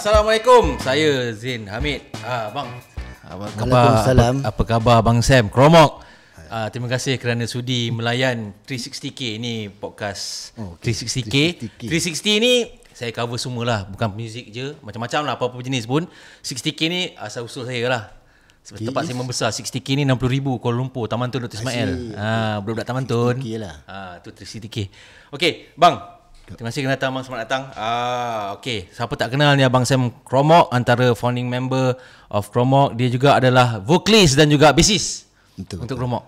Assalamualaikum. Saya Zin Hamid. Ah bang. Abang khabar, Apa, apa khabar bang Sam Kromok? Ah terima kasih kerana sudi melayan 360K ni podcast oh, okay. 360K. 360K. 360 ni saya cover semualah bukan muzik je macam-macam lah apa-apa jenis pun 60K ni asal usul saya lah sebab tempat saya membesar 60K ni 60,000 Kuala Lumpur Taman Tun Dr. Ismail ha, Budak-budak Taman Tun okay lah. ah, Tu 360K Okay bang Terima kasih kerana datang Abang Semangat Datang uh, Okay Siapa tak kenal ni Abang Sam Kromok Antara founding member Of Kromok Dia juga adalah Vocalist dan juga bassist Betul Untuk Kromok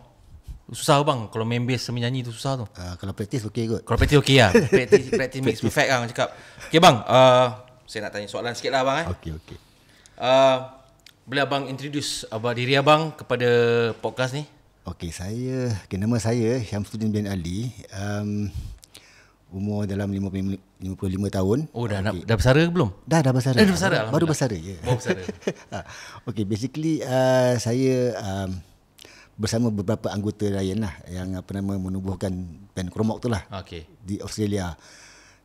Susah bang Kalau main bass sambil nyanyi tu susah tu uh, Kalau practice okay kot Kalau practice okay lah Practice, practice makes perfect kan cakap Okay bang uh, ah, Saya nak tanya soalan sikit lah bang eh. Okay okay uh, ah, Boleh abang introduce Abang diri abang Kepada podcast ni Okay saya okay, Nama saya Syamsuddin bin Ali um, umur dalam 55, 55 tahun. Oh dah okay. dah, dah bersara ke belum? Dah dah bersara. Eh, dah bersara. Baru, baru bersara ya. Baru bersara. Ah, okay, basically uh, saya um, bersama beberapa anggota Ryan lah yang apa nama menubuhkan band Kromok tu lah. Okay. Di Australia.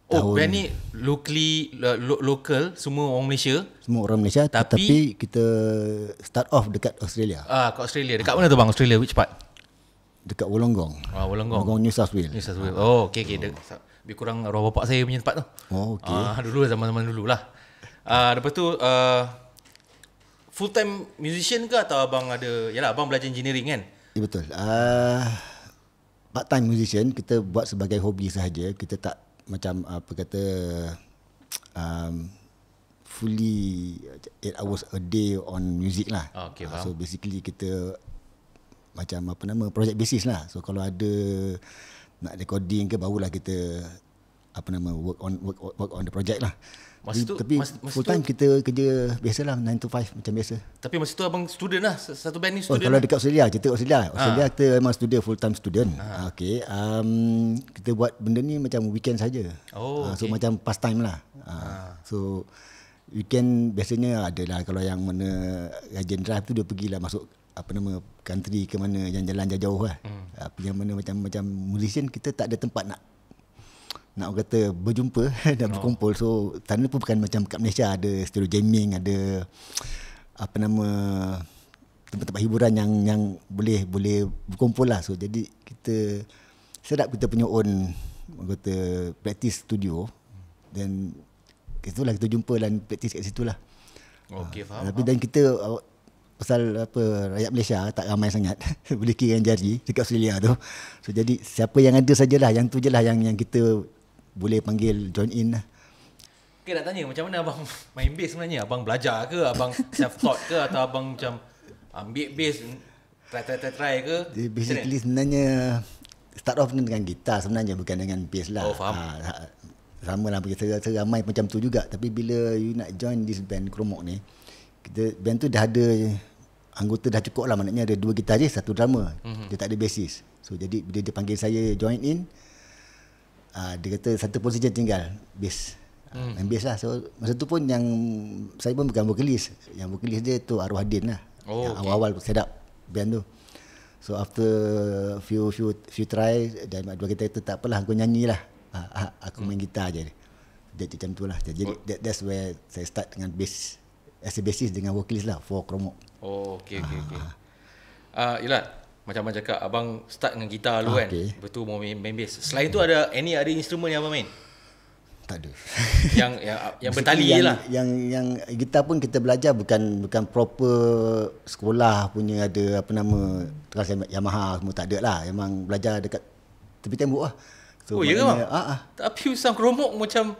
Oh, tahun band ni locally lo, local semua orang Malaysia. Semua orang Malaysia tapi, tapi kita start off dekat Australia. Ah, uh, kat Australia. Dekat mana tu bang Australia which part? dekat Wollongong. Ah, Wollongong. Wollongong New South Wales. New South Wales. Oh, okey okey. Oh lebih kurang arwah bapak saya punya tempat tu. Oh, okay. Uh, ah, dulu zaman-zaman dulu lah. Uh, ah, lepas tu, uh, ah, full time musician ke atau abang ada, yalah abang belajar engineering kan? Ya, betul. Uh, part time musician, kita buat sebagai hobi sahaja. Kita tak macam apa kata um, fully 8 hours a day on music lah. Okay, faham. Uh, so basically kita macam apa nama project basis lah. So kalau ada nak recording ke barulah kita apa nama work on work, work on the project lah. Masa tu, tapi masa, masa full tu, time kita kerja biasalah 9 to 5 macam biasa. Tapi masa tu abang student lah satu band ni oh, student. Oh, kalau lah. dekat Australia, cerita Australia. Ah. Australia ha. kita memang student full time student. Ha. Okay. Um, kita buat benda ni macam weekend saja. Oh, uh, so okay. macam past time lah. Uh, ha. So weekend biasanya adalah kalau yang mana rajin drive tu dia pergilah masuk apa nama country ke mana yang jalan jauh-jauh lah. Hmm. Uh, yang mana macam macam musician kita tak ada tempat nak nak kata berjumpa dan oh. berkumpul. So tanda pun bukan macam kat Malaysia ada studio jamming, ada apa nama tempat-tempat hiburan yang yang boleh boleh berkumpul lah. So jadi kita set kita punya own orang kata practice studio dan itulah kita jumpa dan practice kat situ lah. Okay, ah, faham, uh, tapi faham. dan kita uh, pasal apa rakyat Malaysia tak ramai sangat boleh kira yang jari dekat Australia tu. So jadi siapa yang ada sajalah yang tu je lah yang yang kita boleh panggil join in lah. Okay, nak tanya macam mana abang main bass sebenarnya? Abang belajar ke? Abang self taught ke atau abang macam ambil bass try try try, try ke? Jadi, basically Kenapa? sebenarnya start off dengan gitar sebenarnya bukan dengan bass lah. Oh, faham. Ah, ha, ha, sama lah, seramai macam tu juga. Tapi bila you nak join this band Kromok ni, kita band tu dah ada anggota dah cukup lah maknanya ada dua gitaris satu drama mm-hmm. dia tak ada basis so jadi bila dia panggil saya join in uh, dia kata satu posisi je tinggal bass mm. and bass lah so masa tu pun yang saya pun bukan vocalist yang vocalist dia tu Arwah Din lah oh, yang okay. awal-awal set up band tu so after few few few try dan dua kita itu tak apalah aku nyanyi lah ah, ah, aku main gitar je dia macam tu lah jadi oh. that, that's where saya start dengan bass as a basis dengan vocalist lah for Kromok. Oh, okey okey okey. Ah, uh, Ilat, macam mana cakap abang start dengan gitar dulu ah, kan? okay. kan? Betul mau main, main bass. Selain tu ada any ada instrumen yang abang main? Tak ada. yang yang yang bertali yang, lah. Yang, yang gitar pun kita belajar bukan bukan proper sekolah punya ada apa nama teras Yamaha semua tak ada lah. Memang belajar dekat tepi tembok lah. So, oh, ya ke bang? ah. ah. Tapi usang kromok macam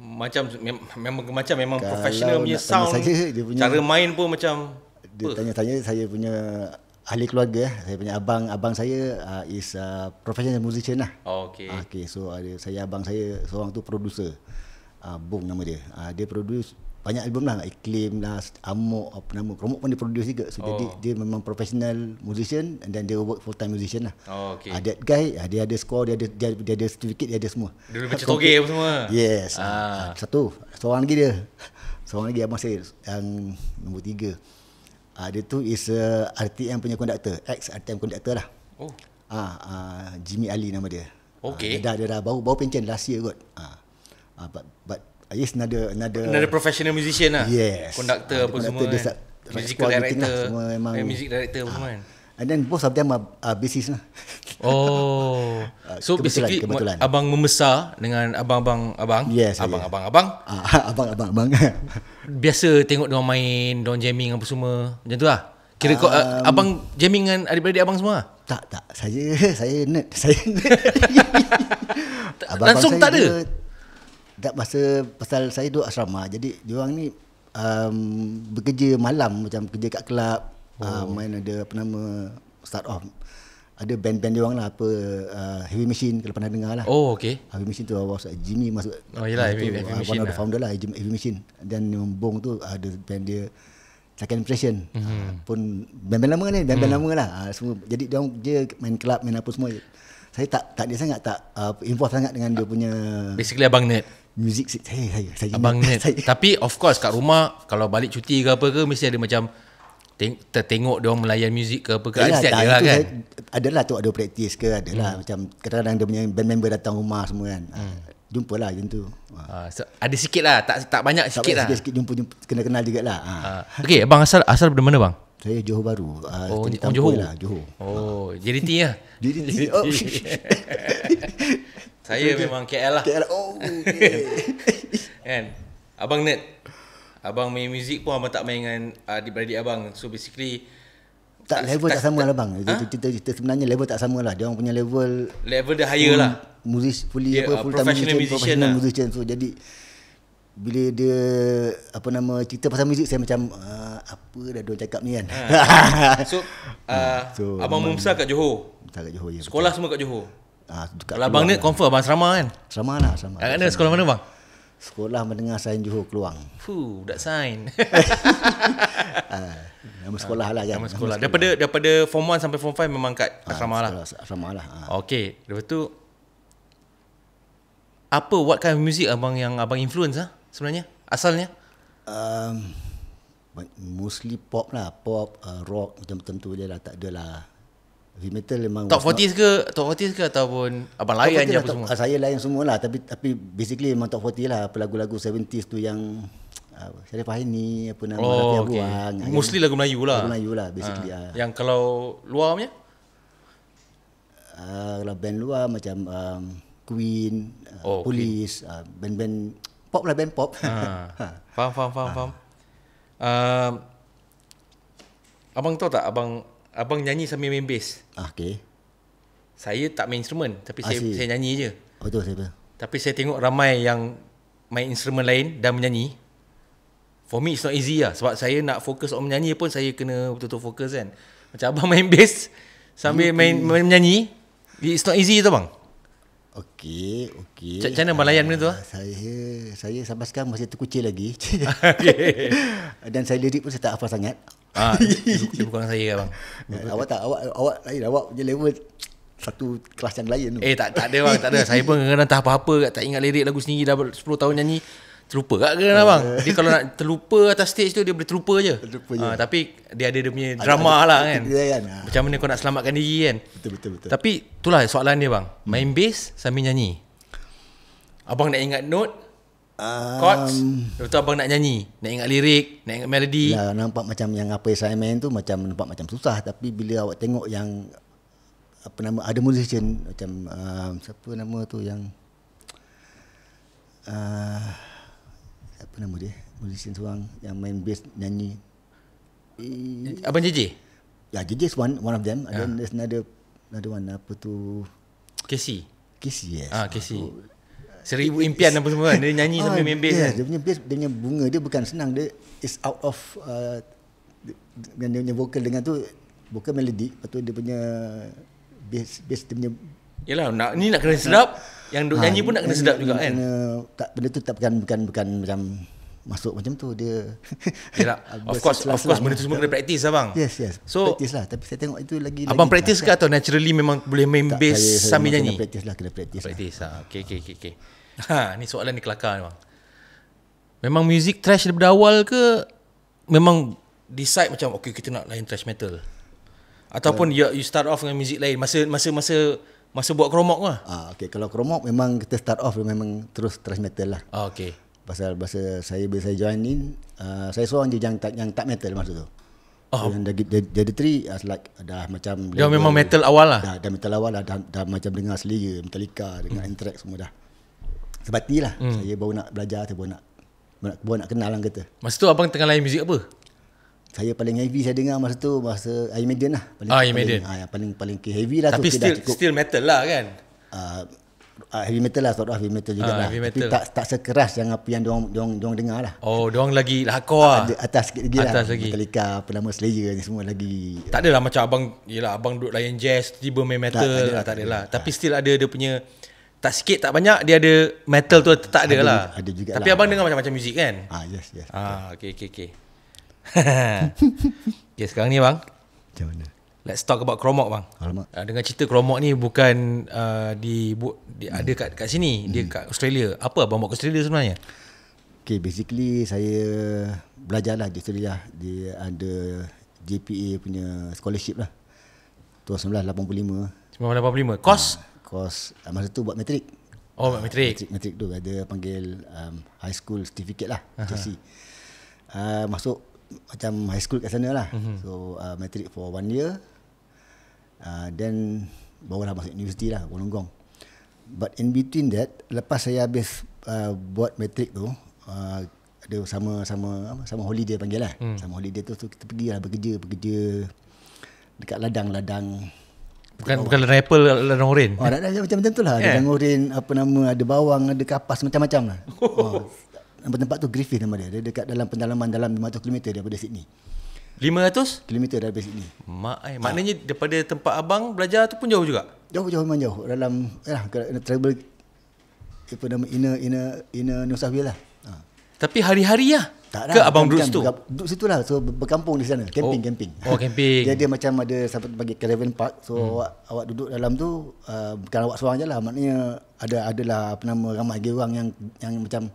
macam mem- mem- macam memang Kalau professional punya sound saja, punya, cara main pun macam dia tanya-tanya saya punya ahli keluarga eh, saya punya abang abang saya uh, is uh, professional musician lah oh, okey ah, okey so ada uh, saya abang saya seorang tu producer uh, boom nama dia uh, dia produce banyak album lah Iklim lah Amok apa nama Kromok pun dia produce juga so, oh. jadi dia memang professional musician and then dia work full time musician lah oh, okay. Uh, that guy uh, dia ada score dia ada dia, dia ada certificate dia ada semua dia macam toge apa semua yes ah. uh, satu seorang lagi dia seorang lagi abang saya yang nombor tiga uh, dia tu is a RTM punya conductor ex RTM conductor lah oh. Uh, uh, Jimmy Ali nama dia okay. Uh, dia dah, dia dah bau bau pencen last year kot uh, uh, but, but yes another another another professional musician lah yes conductor uh, apa semua kan musical director lah, semua memang yeah, music director pun ah. kan And then both of them are, are basis lah. Oh. uh, so basically kebetulan. abang membesar dengan abang-abang abang. Yes. Abang-abang yeah. abang. Abang-abang abang. Ah, Biasa tengok dia main, dia jamming apa semua. Macam tu lah. Kira um, kau, abang jamming dengan adik-adik abang semua? Lah? Tak, tak. Saya saya nerd. Saya nerd. abang Langsung abang tak ada? Tak masa pasal saya duduk asrama. Jadi diorang ni um, bekerja malam macam kerja kat kelab. Oh. Uh, main ada apa nama start off. Ada band-band diorang lah apa uh, Heavy Machine kalau pernah dengar lah. Oh okey. Heavy Machine tu awal uh, Jimmy masuk. Oh iyalah. Heavy, heavy uh, Machine. One of lah. founder lah. Heavy Machine. Dan um, Bong tu ada uh, band dia Second Impression mm-hmm. uh, pun band-band lama ni band-band mm. lama lah uh, semua jadi dia dia main kelab main apa semua saya tak tak dia sangat tak uh, involve sangat dengan dia punya basically abang net Music saya saya saya Abang ingat, Net. Saya. Tapi of course kat rumah kalau balik cuti ke apa ke mesti ada macam teng- tertengok dia orang melayan muzik ke apa ke mesti ada lah kan. adalah tu ada practice ke adalah hmm. macam kadang-kadang dia punya band member datang rumah semua kan. Ah, hmm. Jumpa lah macam tu. Uh, so, ada sikit lah tak tak banyak tak sikit lah. Sikit, sikit jumpa, jumpa kena kenal juga lah. Uh. Okay abang asal asal dari mana bang? Saya Johor Baru. Uh, oh, oh Johor. Lah, Johor. Oh, JDT lah. JDT. Oh. Saya okay. memang KL lah. KL. Oh, okay. kan? Abang Ned. Abang main muzik pun abang tak main dengan ah, adik-beradik uh, abang. So basically tak level tak, tak sama tak, lah bang. Itu ha? cerita sebenarnya level tak sama lah. Dia orang punya level level dia higher lah. Muzik fully yeah, apa ah, full time musician, musician, lah. musician. So jadi bila dia apa nama cerita pasal muzik saya macam uh, apa dah dia cakap ni kan. Ha. so, uh, so, abang, abang Mumsa kat Johor. Mumsa kat Johor ya. Sekolah betul. semua kat Johor. Ah, kalau abang ni lah. confirm abang asrama kan? Asrama lah asrama. Kat mana sekolah mana bang? Sekolah menengah sains Johor Keluang. Fu, dah sains. ah, nama sekolah ah, lah kan. Nama sekolah. Daripada daripada form 1 sampai form 5 memang kat ah, asrama lah. Asrama lah. Ah. Okey, lepas tu apa what kind of music abang yang abang influence ah sebenarnya? Asalnya? Um, mostly pop lah, pop, uh, rock macam tentu je lah, tak ada lah Heavy metal memang Top 40s ke Top 40 ke Ataupun Abang layan je lah, apa semua ah, Saya layan semua lah Tapi tapi basically Memang top 40 lah Apa lagu-lagu 70s tu yang uh, Syarif Haini Apa nama oh, Rafi Abu okay. Ah, Mostly lagu Melayu lah Lagu Melayu lah Basically ha. Yang kalau Luar punya Kalau band luar Macam um, oh, Queen Police Band-band Pop lah band pop Faham faham faham, faham. Abang tahu tak Abang Abang nyanyi sambil main bass Ah, okay. Saya tak main instrumen tapi Asli. Ah, saya saya nyanyi je. Oh tu saya. Tapi saya tengok ramai yang main instrumen lain dan menyanyi. For me it's not easy lah sebab saya nak fokus on menyanyi pun saya kena betul-betul fokus kan. Macam abang main bass sambil okay. main, main menyanyi. It's not easy tu bang. Okey, okey. Macam mana abang layan benda tu? Ah? Saya saya sampai sekarang masih terkucil lagi. okay. dan saya lirik pun saya tak hafal sangat. Ah, Bukan saya abang. Eh, awak tak awak awak lain awak punya level satu kelas yang lain tu. Eh tak tak ada bang, tak ada. Saya pun kadang-kadang tak apa-apa kat tak ingat lirik lagu sendiri dah 10 tahun nyanyi. Terlupa kat kan eh. abang? Dia kalau nak terlupa atas stage tu dia boleh terlupa je. Terlupa je. Ah, tapi dia ada dia punya drama ada, ada, lah kan. Dia kan. Ah. Macam mana kau nak selamatkan diri kan? Betul betul betul. Tapi itulah soalan dia bang. Main hmm. bass sambil nyanyi. Abang nak ingat note Chords um, Lepas tu abang nak nyanyi Nak ingat lirik Nak ingat melody Ya lah, nampak macam Yang apa saya main tu Macam nampak macam susah Tapi bila awak tengok yang Apa nama Ada musician Macam um, Siapa nama tu yang uh, Apa nama dia Musician seorang Yang main bass Nyanyi eh, Abang JJ Ya JJ is one One of them Ada uh. then another Another one Apa tu Casey Casey yes Ah Casey Seribu it, impian apa semua kan. Dia nyanyi oh, sambil main yeah, kan. Dia punya bass, dia punya bunga dia bukan senang. Dia is out of... Uh, dia punya vokal dengan tu, vokal melody. Lepas tu dia punya bass, bass dia punya... Yalah, nak, ni nak kena sedap. Yang duk ha, nyanyi ah, pun nak kena sedap juga kan. tak, benda tu tak bukan, bukan, bukan, bukan, masuk macam tu dia Yalah, of course of course benda tu semua kena practice abang yes yes so, practice lah tapi saya tengok itu lagi abang lagi practice ke atau naturally memang boleh main tak, bass saya, saya sambil nyanyi kena practice lah kena practice, lah. ha. okay, okay, okay, okay. ha, ni soalan ni kelakar ni bang memang music trash daripada awal ke memang decide macam okay kita nak lain trash metal ataupun uh, you, ya, you start off dengan music lain masa masa masa masa buat kromok lah. Ah okay. kalau kromok memang kita start off memang terus trash metal lah. Ah okey pasal masa saya bila saya join ni uh, saya seorang je yang tak yang tak metal masa tu. Oh. Yang dah dah dah as uh, like dah macam Dia level, memang metal awal lah. Dah, dah metal awal lah dah, dah macam dengar Slayer, Metallica dengan hmm. Anthrax semua dah. Sebab ni lah hmm. saya baru nak belajar saya baru nak baru nak, baru nak kenal lah kata. Masa tu abang tengah layan muzik apa? Saya paling heavy saya dengar masa tu masa Iron Maiden lah. ah Iron Maiden. Ah paling paling heavy lah Tapi tu. Tapi still still metal lah kan. Uh, uh, heavy metal lah, sort of heavy metal juga ha, lah. Heavy metal. Tapi tak, tak sekeras yang apa yang diorang, diorang, diorang dengar lah. Oh, diorang lagi hardcore lah. Atas sikit lagi atas lah. Lagi. apa nama Slayer ni semua lagi. Tak adalah macam abang, yelah abang duduk layan jazz, tiba main metal. Tak, tak adalah. Ah, tak adalah. Tak. Tapi still ada dia punya, tak sikit tak banyak dia ada metal tu tak ada, lah. Ada juga Tapi lah. abang dengar macam-macam muzik kan? Ah yes yes. Ah okay okay. okey. okay sekarang ni bang. Macam mana? Let's talk about Kromok bang. Alamak. Ah, dengan cerita Kromok ni bukan uh, di, bu, di hmm. ada kat kat sini, hmm. dia kat Australia. Apa abang buat Australia sebenarnya? Okay, basically saya belajar lah di Australia. Dia ada JPA punya scholarship lah. Tu 1985. 1985. Kos? Ah, kos uh, masa tu buat matrik. Oh, buat matrik. matrik, matrik tu ada panggil um, high school certificate lah, JC. Uh, masuk macam high school kat sana lah. Mm-hmm. So uh, matrik for one year. Ah, then bawa lah masuk universiti lah Wollongong but in between that lepas saya habis uh, buat matrik tu uh, ada sama sama sama holiday panggil lah hmm. sama holiday tu, tu kita pergi lah bekerja bekerja dekat ladang-ladang bukan bukan ladang apple ladang oren oh, ada, macam-macam tu lah yeah. Kan? ladang oren apa nama ada bawang ada kapas macam-macam lah oh. tempat tu Griffith nama dia. Dia dekat dalam pendalaman dalam 500 km daripada Sydney. 500 km dari base ini. Mak ai. Eh, maknanya ha. daripada tempat abang belajar tu pun jauh juga. Jauh jauh memang jauh. Dalam yalah travel apa nama Ina ina ina Nusa lah. Ha. Tapi hari-hari lah. Tak ke lah, abang duduk situ. Duduk situ lah. So berkampung di sana, camping oh. camping. Oh, camping. Jadi macam ada sahabat bagi caravan park. So hmm. awak, awak duduk dalam tu uh, bukan awak seorang je lah. Maknanya ada adalah apa nama ramai orang yang yang macam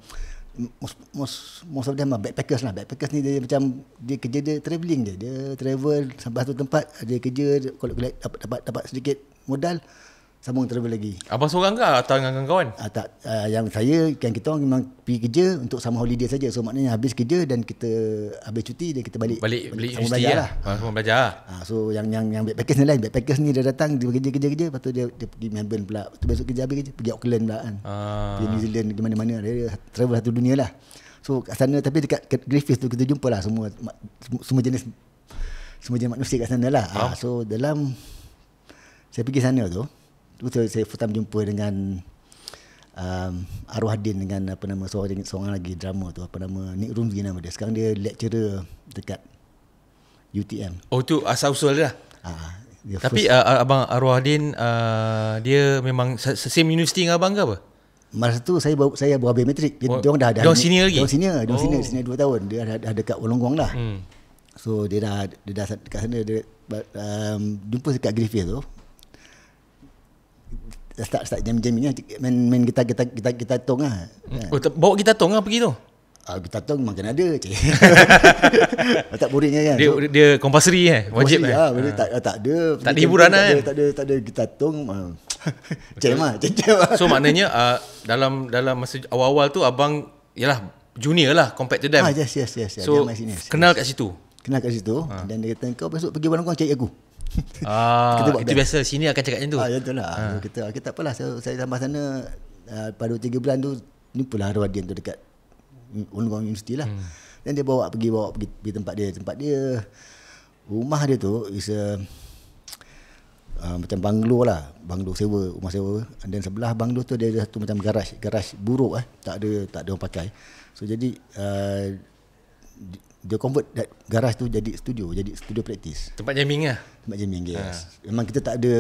most, most, most of them are backpackers lah. Backpackers ni dia macam dia kerja dia travelling je. Dia travel sampai satu tempat, dia kerja, kalau collect dapat, dapat dapat sedikit modal sambung travel lagi. Abang seorang ke atau dengan kawan-kawan? Ah, tak. Ah, yang saya, kan kita orang memang pergi kerja untuk sama holiday saja. So maknanya habis kerja dan kita habis cuti dan kita balik. Balik, balik sama lah. lah. ah, belajar Ah, Sama belajar lah. so yang yang yang backpackers ni lain. Backpackers ni dia datang, dia kerja kerja kerja. Lepas tu dia, dia pergi Melbourne pula. tu besok kerja habis kerja, pergi Auckland pula kan. Ah. Pergi New Zealand, di mana-mana. Dia, dia travel satu dunia lah. So kat sana tapi dekat Griffith tu kita jumpa lah semua, semua jenis semua jenis manusia kat sana lah. Ah. Ah, so dalam saya pergi sana tu, tu saya, pertama jumpa dengan um, Arwahdin dengan apa nama seorang, seorang lagi drama tu apa nama Nick Rumzi nama dia sekarang dia lecturer dekat UTM oh tu asal usul dia lah? ah uh, tapi uh, abang Arwahdin uh, dia memang same university dengan abang ke apa masa tu saya baru, saya baru habis matrik dia, oh, orang dah ada dia senior lagi Dong orang senior dia orang senior oh. senior 2 tahun dia ada dah dekat Wolongong dah hmm. so dia dah dia dah dekat sana dia um, jumpa dekat Griffith tu start start jam jam ni lah. main main kita kita kita kita tong lah. hmm. Oh, t- bawa kita tong ah pergi tu. Ah kita tong makan ada cik. tak boringnya kan. Dia kan? so, dia, dia compulsory eh. Wajib lah, eh. Ah, ha. tak tak ada. Tak ada hiburan tak ada, kan. Tak ada tak ada kita tong. Cem ah, cem So maknanya ah, dalam dalam masa awal-awal tu abang yalah junior lah compact to them. Ah, yes yes yes. Kenal kat situ. Kenal kat situ ah. dan dia kata kau besok pergi warung kau cari aku. Ah, itu biasa sini akan cakap macam tu. Ah, ya betul lah. Ha. Ah. Kita okay, tak apalah saya, saya tambah sana uh, pada 3 bulan tu ni pula Radian tu dekat Ulungong University lah. Hmm. Dan hmm. dia bawa pergi bawa pergi, pergi, tempat dia, tempat dia rumah dia tu is a uh, macam banglo lah, banglo sewa, rumah sewa. Dan sebelah banglo tu dia ada satu macam garaj, garaj buruk eh, tak ada tak ada orang pakai. So jadi uh, dia convert that garage tu jadi studio, jadi studio praktis. Tempat jamming lah. Tempat jamming, yes. Ha. Memang kita tak ada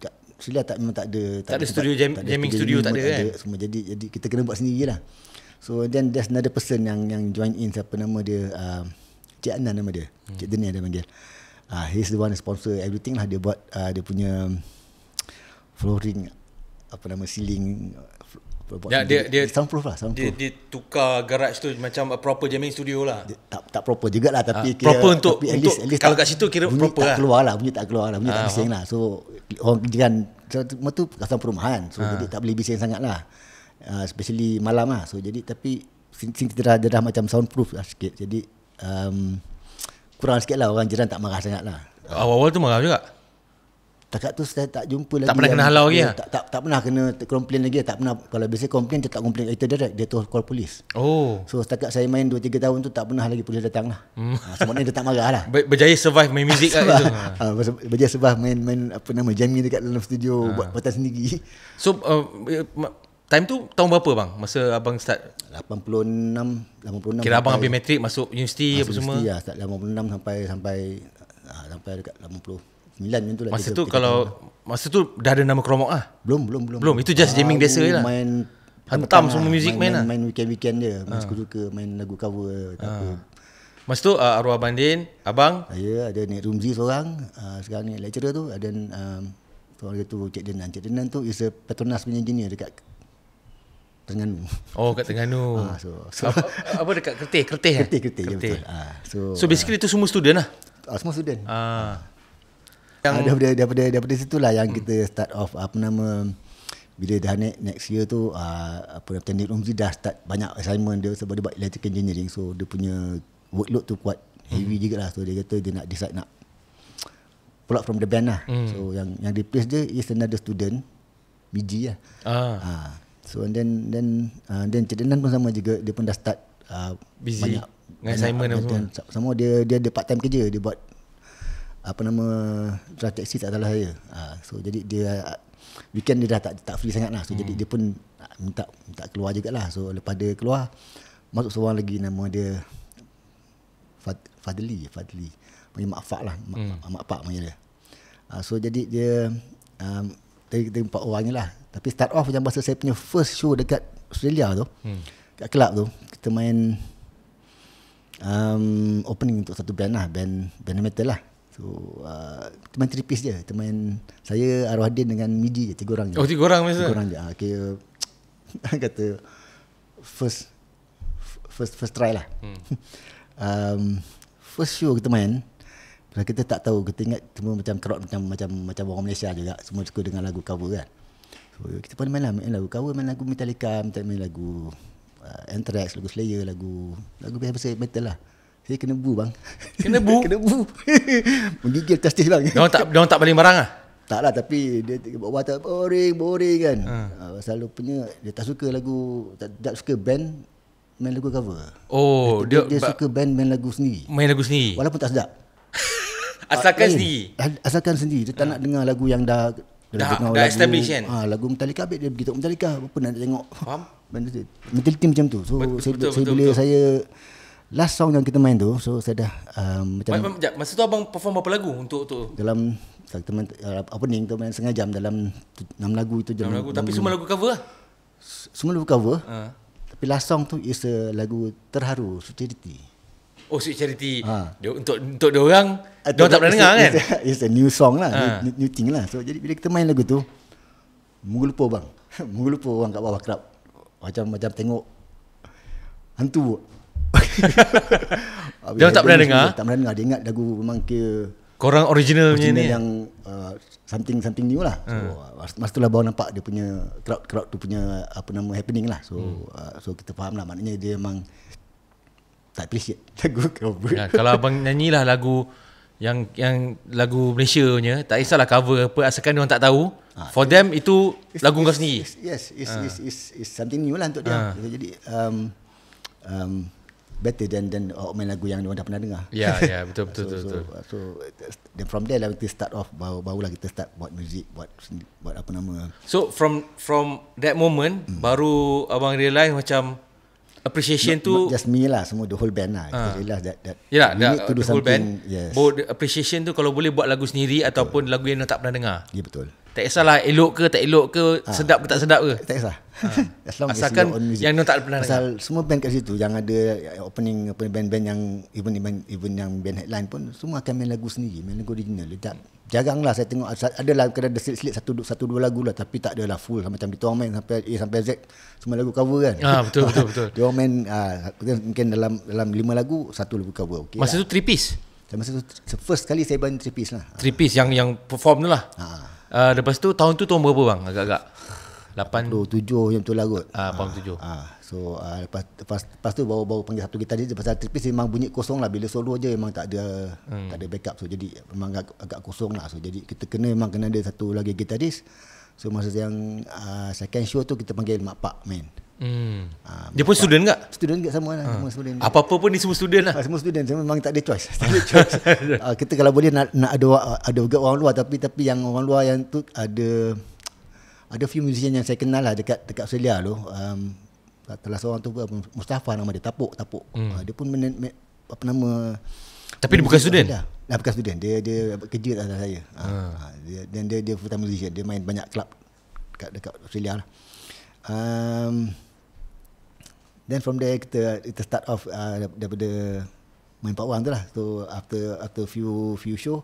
tak Sila tak memang tak ada tak, tak ada, studio tempat, jam, tak ada jamming studio, studio tak, tak ada kan. Ada, semua jadi jadi kita kena buat sendiri lah. So then there's another person yang yang join in siapa nama dia uh, Cik Anan nama dia. Hmm. Cik Denia dia panggil. Uh, he's the one sponsor everything lah dia buat uh, dia punya um, flooring apa nama ceiling Ya, dia, dia, dia, eh, soundproof lah soundproof. Dia, dia tukar garage tu Macam proper jamming studio lah dia, tak, tak proper juga lah ah, Tapi ha, Proper kira, untuk, tapi at least, least Kalau tak, kat situ kira bunyi proper tak lah. Keluar lah Bunyi tak keluar lah Bunyi ha, tak ah. bising ha. lah So Orang jangan Semua tu kawasan perumahan So ha. jadi tak boleh bising sangat lah uh, Especially malam lah So jadi tapi Sini kita dah, dah macam soundproof lah sikit Jadi um, Kurang sikit lah Orang jiran tak marah sangat lah Awal-awal tu marah juga? Setakat tu saya tak jumpa lagi. Tak pernah kena halau lagi? Ya? Ah? Tak, tak, tak pernah kena komplain lagi. Tak pernah. Kalau biasa komplain, dia tak komplain kereta direct. Dia tu call polis. Oh. So setakat saya main 2-3 tahun tu, tak pernah lagi polis datang lah. Hmm. Ha, dia tak marah lah. Ber, berjaya survive main muzik lah. itu. Ha, berjaya survive main, main apa nama, jamming dekat dalam studio. Ha. Buat patah sendiri. So, uh, ya, time tu tahun berapa bang? Masa abang start? 86. 86 Kira abang habis matrik masuk universiti apa semua? Ya, start 86 sampai sampai ah, sampai dekat 80. Sembilan macam tu lah Masa tu kalau tiga, Masa tu dah ada nama Kromok ah Belum belum belum Belum itu just ah, jamming biasa je lah Main Hentam semua lah, muzik main, main, lah Main weekend-weekend dia Masa ah. aku suka main lagu cover ah. Masa tu uh, Arwah Bandin Abang ah, Ya ada Nek Rumzi seorang uh, Sekarang ni lecturer tu Ada uh, Orang tu Cik Denan Cik Denan tu is a Petronas punya engineer dekat Tengganu. Oh, kat Tengganu. ah, so, so apa, apa dekat Kertih, Kertih eh? Kertih, Kertih. Ya, Kertih. Ya, betul. Ah, so, so basically uh, tu semua student lah? Ah, semua student. Ah. ah yang ah, daripada, daripada daripada lah yang hmm. kita start off ah, apa nama bila dah next, next year tu uh, apa nama Tendik Umzi dah start banyak assignment dia sebab dia buat electrical engineering so dia punya workload tu kuat heavy hmm. juga lah so dia kata dia nak decide nak pull out from the band lah hmm. so yang yang replace dia is another student BG lah ah. Uh, so and then then uh, then Cik Denan pun sama juga dia pun dah start uh, busy banyak dengan banyak assignment apa sama dia dia ada part time kerja dia buat apa nama drive taxi tak salah saya. Uh, so jadi dia weekend dia dah tak tak free sangat lah. So hmm. jadi dia pun minta minta keluar juga lah. So lepas dia keluar masuk seorang lagi nama dia Fad, Fadli Fadli. Panggil Mak Fak lah. Mak, hmm. Mak Pak panggil dia. Uh, so jadi dia um, dari kita empat orang lah. Tapi start off macam masa saya punya first show dekat Australia tu. Hmm. Kat club tu. Kita main um, opening untuk satu band lah. Band, band metal lah. So uh, teman tripis je teman saya Arwahdin dengan Miji, je tiga orang je. Oh tiga orang biasa. Tiga orang je. Ah, okay. kata first first first try lah. Hmm. um, first show kita main sebab kita tak tahu kita ingat semua macam crowd macam macam macam orang Malaysia juga semua suka dengan lagu cover kan. So kita pun main main lagu cover main lagu Metallica main lagu uh, Anthrax lagu Slayer lagu lagu biasa metal lah. Saya kena bu bang. Kena bu. kena bu. Menggigil testis bang. Dia tak dia tak paling barang ah. Tak lah tapi dia buat buat boring boring kan. Ha. Uh, selalu punya dia tak suka lagu tak, tak suka band main lagu cover. Oh, dia, dia, dia suka band main lagu sendiri. Main lagu sendiri. Walaupun tak sedap. asalkan uh, sendiri. Eh, asalkan sendiri. Dia tak ha. nak dengar lagu yang dah dah, dah, dah lagu, established kan. Ha, lagu Metallica habis dia pergi tengok Metallica. Apa nak tengok? Faham? Mentaliti macam tu. So, betul, saya, betul, saya, betul, saya, betul. saya last song yang kita main tu so saya dah um, macam ma- ma- masa tu abang perform berapa lagu untuk tu dalam teman uh, opening tu main setengah jam dalam enam lagu itu jam lagu tapi semua lagu cover lah semua lagu cover uh. tapi last song tu is a lagu terharu Sweet Charity oh Sweet Charity uh. dia, untuk untuk dia orang uh, dia tak pernah dengar kan it's a new song lah uh. new, new, thing lah so jadi bila kita main lagu tu mungkin lupa bang mungkin lupa orang kat bawah kerap macam macam tengok hantu Abis dia tak pernah dengar. Tak pernah dengar. Dia ingat lagu memang ke korang original, original punya ni. Yang uh, something something new lah. Hmm. So uh, masa tu lah baru nampak dia punya crowd crowd tu punya apa nama happening lah. So hmm. uh, so kita faham lah maknanya dia memang tak appreciate lagu cover. Ya, kalau abang nyanyilah lagu yang yang lagu Malaysia punya tak kisahlah cover apa asalkan dia orang tak tahu ha, for them itu lagu kau sendiri yes is ah. is is something new lah untuk dia ah. jadi um um better than than uh, main lagu yang dia dah pernah dengar. Ya, yeah, yeah, betul betul so, betul. So, betul. so, so from there lah kita start off baru barulah kita start buat music, buat buat apa nama. So from from that moment mm. baru abang realise macam appreciation no, tu not just me lah semua the whole band lah. Uh. Yalah that that. Yalah, we that, need the whole band. Yes. Both appreciation tu kalau boleh buat lagu sendiri betul. ataupun lagu yang dah tak pernah dengar. Ya yeah, betul. Tak kisahlah elok ke tak elok ke ha. Sedap ke tak sedap ke Tak kisah ha. As long Asalkan as music. yang tu tak pernah Pasal dengar. semua band kat situ Yang ada opening apa, band-band yang even, even, even yang band headline pun Semua akan main lagu sendiri Main lagu original Tak Jaranglah saya tengok adalah kena ada selit-selit satu satu dua lagu lah tapi tak adalah full macam kita orang main sampai A sampai Z semua lagu cover kan. Ah betul betul betul. dia orang main uh, mungkin dalam dalam lima lagu satu lagu cover okey. Masa lah. tu three piece. Masa tu first kali saya band three piece lah. Three piece yang yang perform tu lah. Ha uh, lepas tu tahun tu tahun berapa bang agak-agak? 8 27 macam tu lah kot. Ah tahun 7. Ah so uh, lepas, lepas lepas tu bawa bawa panggil satu kita dia pasal tripis memang bunyi kosong lah bila solo je memang tak ada hmm. tak ada backup so jadi memang agak, agak kosong lah so jadi kita kena memang kena ada satu lagi gitaris. So masa yang uh, second show tu kita panggil Mak Pak main. Hmm. Uh, dia pun student tak? Student juga sama lah. Uh. Student. Apa-apa pun dia semua student lah. Ah, semua student. Saya memang tak ada choice. tak ada choice. kita kalau boleh nak, nak ada ada juga orang luar tapi tapi yang orang luar yang tu ada ada few musician yang saya kenal lah dekat dekat Australia tu. Um, telah seorang tu Mustafa nama dia Tapuk Tapuk. Hmm. dia pun men, men, apa nama tapi dia bukan student. Dia dah bukan student. Dia dia kerja atas lah saya. Ha. Dan ha. dia dia, dia full time musician. Dia main banyak club dekat dekat Australia lah. Um, Then from there kita kita start off uh, daripada main part one tu lah. So after after few few show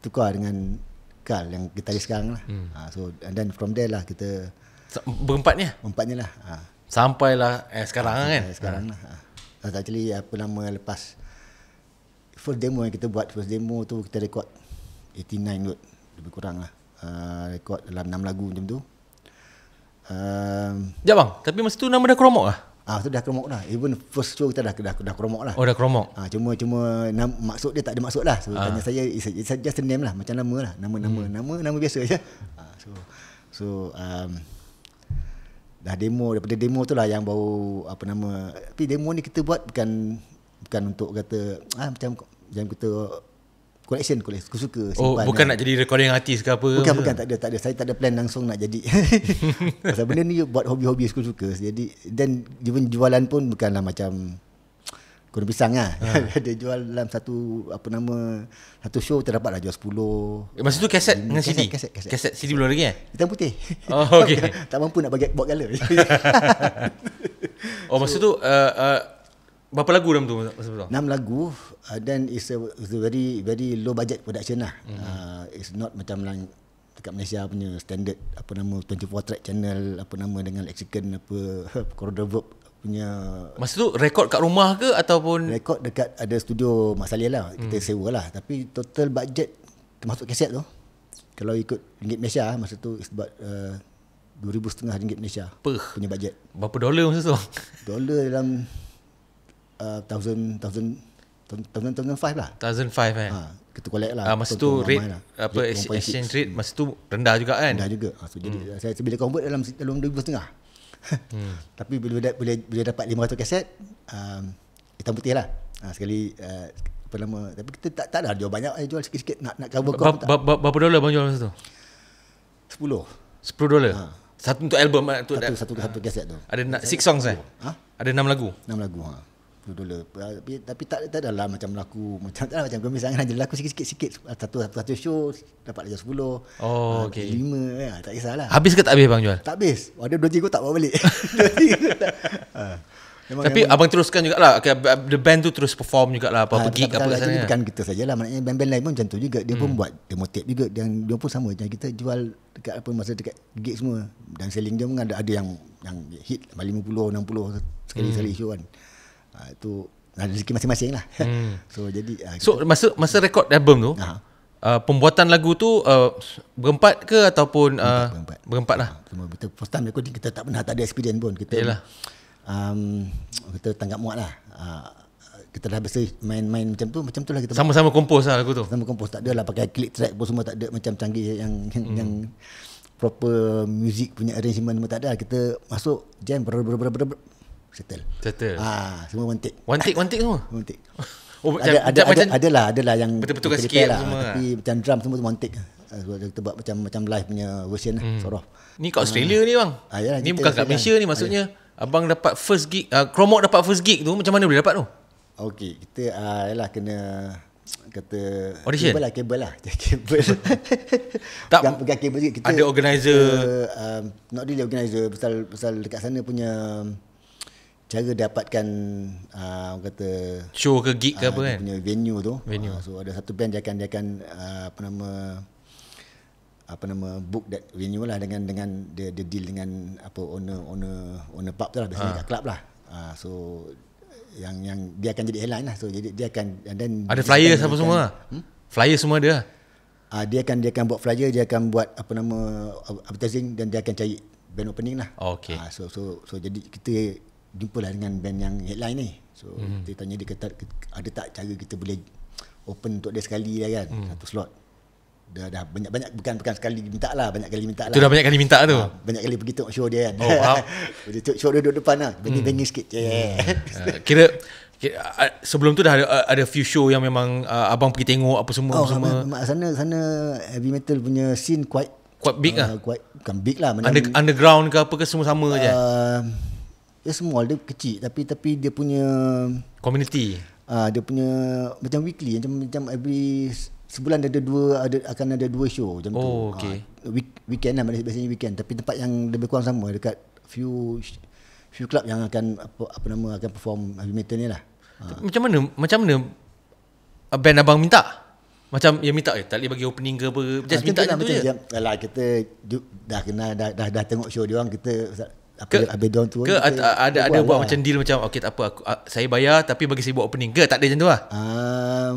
tukar dengan Kal yang kita ada sekarang lah. Hmm. Uh, so and then from there lah kita berempatnya. Berempatnya lah. Uh. Sampailah eh, sekarang uh, kan? Sekarang lah. Uh. actually apa nama lepas first demo yang kita buat first demo tu kita record 89 note lebih kurang lah. Uh, record dalam 6 lagu macam tu. Um, uh, Jap bang, tapi masa tu nama dah kromok ah. Ah tu dah keromok dah. Even first show kita dah dah, dah keromok lah. Oh dah kromok. Ah cuma cuma nam, maksud dia tak ada maksud lah. So ah. tanya saya it's, it's just a name lah macam nama lah. Nama nama hmm. nama nama biasa je. Ah so so um dah demo daripada demo tu lah yang bau apa nama tapi demo ni kita buat bukan bukan untuk kata ah macam yang kita collection collection aku suka oh, simpan oh bukan ya. nak jadi recording artist ke apa bukan bukan tak ada tak ada saya tak ada plan langsung nak jadi pasal benda ni buat hobi-hobi aku suka jadi then even jualan pun bukanlah macam Kuda pisang lah ha. Dia jual dalam satu Apa nama Satu show terdapat lah Jual 10 eh, Masa tu kaset dengan CD Kaset Kaset, kaset. kaset CD belum lagi kan eh? Hitam putih Oh okay. tak, tak mampu nak bagi Buat color Oh so, masa tu uh, uh, Berapa lagu dalam tu? Enam lagu dan uh, it's, a, it's a very very low budget production lah. Mm-hmm. Uh, it's not macam lang dekat Malaysia punya standard apa nama 24 track channel apa nama dengan lexicon apa corridor verb punya Masa tu rekod kat rumah ke ataupun rekod dekat ada studio Mak Salih lah kita hmm. sewa lah tapi total budget termasuk kaset tu kalau ikut ringgit Malaysia ah, masa tu is about uh, setengah ringgit Malaysia Puh. punya budget berapa dolar masa tu dolar dalam Uh, thousand thousand five lah. Thousand five eh. Ha, kita collect lah. Uh, ah, masa tu, tu rate, lah. apa rate exchange, exchange rate masa tu rendah juga kan? Rendah juga. Ha, so, hmm. jadi saya bila convert dalam dalam 2,500. hmm. Tapi boleh bila bila bila dapat 500 kaset, um, hitam putih lah. Ha, sekali uh, apa nama, tapi kita tak, tak ada jual banyak, saya eh, jual sikit-sikit nak, nak cover kau. Ba, ba, berapa dolar bang jual masa tu? 10. 10 dolar? Ha. Satu untuk album eh, tu? Satu, satu, satu kaset tu. Ada 6 songs eh? Ha? Ada 6 lagu? 6 lagu. Ha. 10 dolar tapi, tapi tak tak adalah macam laku macam tak macam kami sangat aja lah. laku sikit-sikit sikit satu satu satu show dapat aja 10 oh uh, okey 5 ya, tak kisahlah habis ke tak habis bang jual tak habis ada dua 3 tak bawa balik ah. Memang Tapi memang abang teruskan juga lah okay, The band tu terus perform juga lah Apa-apa ah, ha, gig apa kat sana Bukan kita sajalah Maknanya band-band lain pun macam tu juga Dia hmm. pun buat demo tape juga Dan dia pun sama macam kita jual Dekat apa masa dekat gig semua Dan selling dia pun ada, ada yang Yang hit 50-60 Sekali-sekali hmm. show kan uh, Itu rezeki masing-masing lah hmm. So jadi uh, So kita, masa masa rekod album tu uh Uh, pembuatan lagu tu uh, berempat ke ataupun uh, berempat, berempat. berempat lah. Semua betul. First time recording kita tak pernah tak ada experience pun. Kita Yalah. um, kita tanggap muat lah. Uh, kita dah biasa main-main macam tu, macam tu lah kita. Sama-sama kompos lah lagu tu. Sama sama kompos tak ada lah pakai click track pun semua tak ada macam canggih yang yang, hmm. yang proper music punya arrangement semua tak ada. Kita masuk jam ber ber ber ber setel setel Ha, ah, semua one take. One take, one take semua. one take. Oh, ada, ada, ada, macam ada, ada lah, ada lah yang betul-betul sikit lah. lah. Tapi lah. macam drum semua tu montik take. Ah, sebab so, buat macam macam live punya version lah, hmm. sort of. Ni kau ah. Australia ha. ni bang. Ha, yalah, ni bukan kat Malaysia ni maksudnya. Ada. Abang dapat first gig, uh, Kromok dapat first gig tu macam mana boleh dapat tu? Okay, kita uh, yalah, kena kata audition kabel lah kabel lah kabel tak pegang, pegang juga ada organizer kita, um, not really organizer pasal pasal dekat sana punya cara dapatkan uh, kata show ke gig ke uh, apa kan punya venue tu venue. Uh, so ada satu band dia akan dia akan uh, apa nama apa nama book that venue lah dengan dengan dia, dia deal dengan apa owner owner owner pub tu lah biasanya uh. kat club lah uh, so yang yang dia akan jadi headline lah so jadi dia akan and then ada flyer apa akan, semua lah? hmm? flyer semua dia uh, lah? dia akan dia akan buat flyer dia akan buat apa nama advertising dan dia akan cari band opening lah oh, okay. Uh, so, so so so jadi kita jumpa lah dengan band yang headline ni. So mm. dia tanya dia kata ada tak cara kita boleh open untuk dia sekali lah kan mm. satu slot. Dah, dah banyak-banyak bukan bukan sekali minta lah banyak kali minta lah. Itu banyak kali minta tu. Ha, banyak kali pergi tengok show dia kan. Oh wow. tengok show dia duduk depan lah. Bengi-bengi mm. sikit. Yeah. Hmm. Uh, kira ah, sebelum tu dah ada, ah, ada few show yang memang uh, abang pergi tengok apa semua oh, semua. Mak sana sana heavy metal punya scene quite quite big uh, lah. Quite bukan big lah. Under, underground ke apa ke semua sama uh, je dia small dia kecil tapi tapi dia punya community ah uh, dia punya macam weekly macam macam every sebulan ada dua ada akan ada dua show macam oh, tu ah, okay. uh, week, weekend lah biasanya weekend tapi tempat yang lebih kurang sama dekat few few club yang akan apa, apa nama akan perform heavy metal ni lah uh. macam mana macam mana ah, band abang minta macam dia minta eh, tak boleh bagi opening ke apa Just ha, minta lah, macam tu je Alah kita dah kenal dah, dah, dah, tengok show dia orang Kita apa ke, habis down tu ke, ke ada ada, buat lah. macam deal macam okey tak apa aku saya bayar tapi bagi saya buat opening ke tak ada macam tu ah um,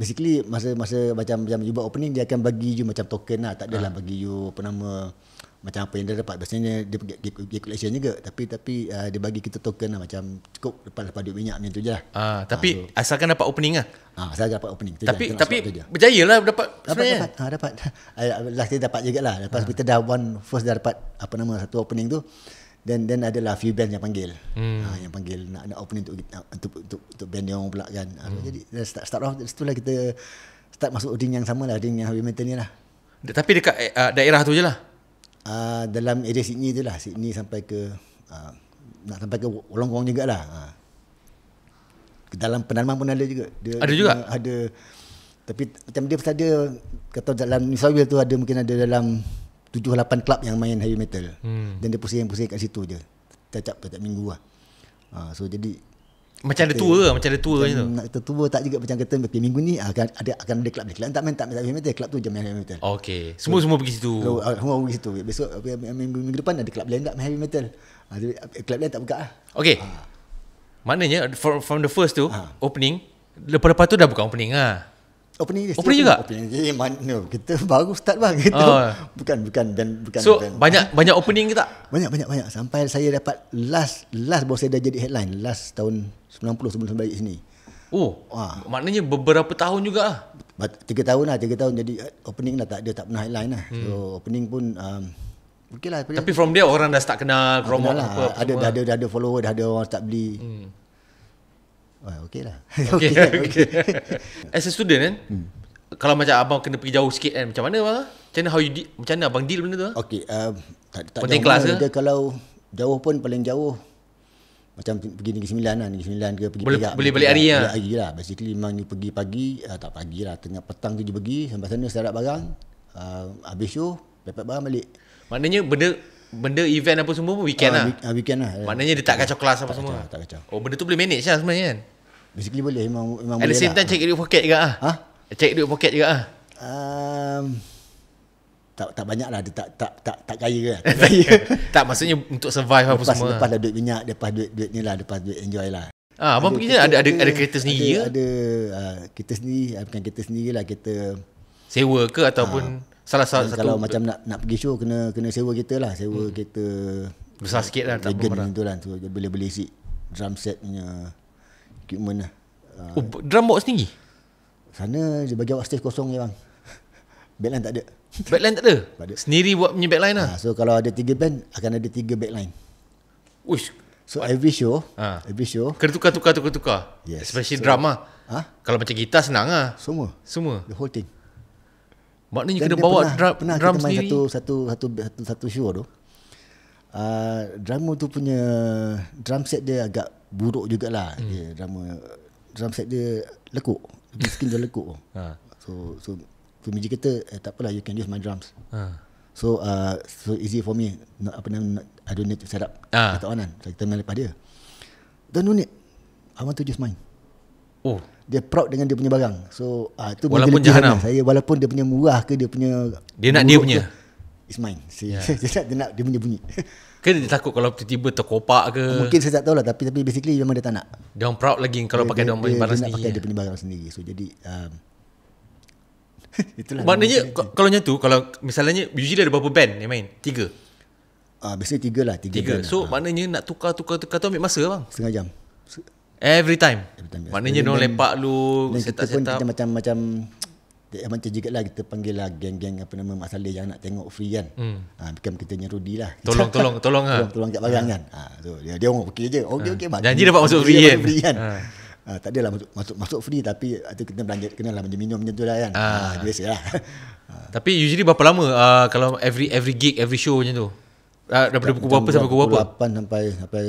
basically masa masa macam macam you buat opening dia akan bagi you macam token lah tak adalah uh. Ah. bagi you apa nama macam apa yang dia dapat biasanya dia pergi get, get collection juga tapi tapi uh, dia bagi kita token lah macam cukup lepas lepas duit minyak macam tu je lah uh, tapi uh, so. asalkan dapat opening lah uh, asalkan dapat opening tu tapi, je, tapi berjaya lah dapat, dapat sebenarnya dapat, uh, dapat. last dia dapat juga lah lepas uh. kita dah one first dah dapat apa nama satu opening tu Then then adalah few band yang panggil. Hmm. Ha, yang panggil nak nak opening untuk untuk untuk, untuk band yang pula kan. Ha, hmm. Jadi start start off dari situlah kita start masuk ding yang samalah ding yang heavy metal ni lah. Tapi dekat uh, daerah tu je lah? Uh, dalam area Sydney tu lah. Sydney sampai ke uh, nak sampai ke Wollongong juga lah. Uh. Dalam penalaman pun ada juga. Dia, ada dia juga? Ada. Tapi macam dia pasal dia kata dalam New tu ada mungkin ada dalam tujuh lapan klub yang main heavy metal hmm. dan dia pusing-pusing kat situ je tetap tetap minggu lah ha, so jadi macam ada tua ke macam ada tua macam nak kata tua tak juga macam kata tapi minggu ni akan ada akan ada club ni club tak main tak main heavy metal club tu je main heavy metal okey semua semua pergi situ ah, semua pergi situ besok minggu, depan ada club lain tak main heavy metal ha, lain tak buka lah okey ha. maknanya from, from the first tu opening lepas lepas tu dah bukan opening lah Opening dia Opening juga? Opening dia eh, mana Kita baru start bang kita uh. Bukan bukan dan bukan So band. banyak banyak opening kita. Banyak banyak banyak Sampai saya dapat last Last bahawa saya dah jadi headline Last tahun 90 sebelum saya balik sini Oh Wah. maknanya beberapa tahun juga lah Tiga tahun lah Tiga tahun jadi eh, opening lah tak, Dia tak pernah headline lah hmm. So opening pun um, Okay lah Tapi from dia orang dah start kenal Kromok ah, lah. apa, apa, ada, semua. dah, lah. ada, dah ada follower Dah ada orang start beli hmm. Oh, ah, okay lah. Okay, okay, okay. As a student kan, hmm. kalau macam abang kena pergi jauh sikit kan, macam mana abang? Macam mana, how you macam mana abang deal benda tu? Ah? Okay, um, ah, tak, tak Penting kelas lah. ke? Dia kalau jauh pun paling jauh, macam pergi Negeri Sembilan lah, Negeri Sembilan ke pergi Boleh, boleh balik hari lah. Balik hari lah. Basically memang ni pergi pagi, uh, tak pagi lah. Tengah petang tu je pergi, sampai sana setarap barang. Uh, habis tu, dapat barang balik. Maknanya benda benda event apa semua pun weekend uh, lah? weekend lah. Maknanya dia tak kacau kelas apa tak semua? Kacau, tak kacau. Oh benda tu boleh manage lah sebenarnya kan? Basically boleh memang memang boleh. At the lah. check duit poket juga ah. Ha? Check duit poket juga ah. Um, tak tak banyaklah dia tak tak tak tak kaya ke. Tak, kaya. tak maksudnya untuk survive lepas, apa semua. Lepas lah duit minyak, lepas duit duit ni lah, lepas duit enjoy lah. Ah, abang pergi ada ada, ada ada kereta sendiri ada, ke? Ada uh, kereta sendiri, ah, bukan kereta lah, kita. sewa ke ataupun uh, salah satu kalau satu macam nak nak pergi show kena kena sewa kereta lah, sewa hmm. kereta besar sikit lah tak apa-apa. Tu lah, so, boleh beli sikit drum set punya equipment lah. Uh, drum box sendiri? Sana dia bagi awak stage kosong je bang. Backline tak ada. Backline tak ada? tak ada. Sendiri buat punya backline lah? Uh, so kalau ada tiga band, akan ada tiga backline. Uish. So every show, uh, every show. Kena tukar, tukar, tukar, tukar. Yes. Especially so, drama. Ha? Huh? Kalau macam gitar senang lah. Semua. Semua. The whole thing. Maknanya kena bawa pernah, drum, pernah drum kita main sendiri. Satu, satu, satu, satu, satu show tu. Uh, drummer tu punya drum set dia agak buruk jugalah hmm. dia drama drum set dia lekuk lebih skill dia lekuk ha. so so so Miji kita eh, tak apalah you can use my drums ha. so uh, so easy for me not, apa nama I don't need to set up ha. kata on kita mengalir pada dia don't need I want to just mine oh dia proud dengan dia punya barang so uh, ah, tu walaupun jahanam lah. saya walaupun dia punya murah ke dia punya dia nak dia punya ke, It's mine. Yeah. dia nak dia punya bunyi. Kan dia takut kalau tiba-tiba terkopak ke Mungkin saya tak tahu lah Tapi tapi basically memang dia tak nak Dia orang proud lagi Kalau dia, pakai dia, dia, dia barang dia sendiri Dia pakai eh. dia punya barang sendiri So jadi um, Itulah Maknanya kalau, kalau macam tu Kalau misalnya Usually ada berapa band yang main Tiga Ah, uh, Biasanya tiga lah Tiga, tiga. So ha. maknanya nak tukar-tukar-tukar tu ambil masa bang Setengah jam Every time, Every time Maknanya dia orang lepak lu Setup-setup Kita pun kita macam, macam macam juga lah kita panggil lah geng-geng apa nama Mak Saleh yang nak tengok free kan. Hmm. Ha, bukan kita nyerudi lah. Tolong, tolong, tolong lah. tolong, tolong kat barang ha. kan. Ha, so, dia, dia orang okey je. Okey, ha. okey. Janji dia, dapat masuk free kan? Free kan. Ha. Ha, tak adalah masuk, masuk masuk free tapi itu kita belanja kena lah macam minum macam tu lah kan. Ha. ha biasa lah. Ha. Tapi usually berapa lama uh, kalau every every gig, every show macam tu? Uh, daripada pukul berapa sampai pukul berapa? 8 sampai sampai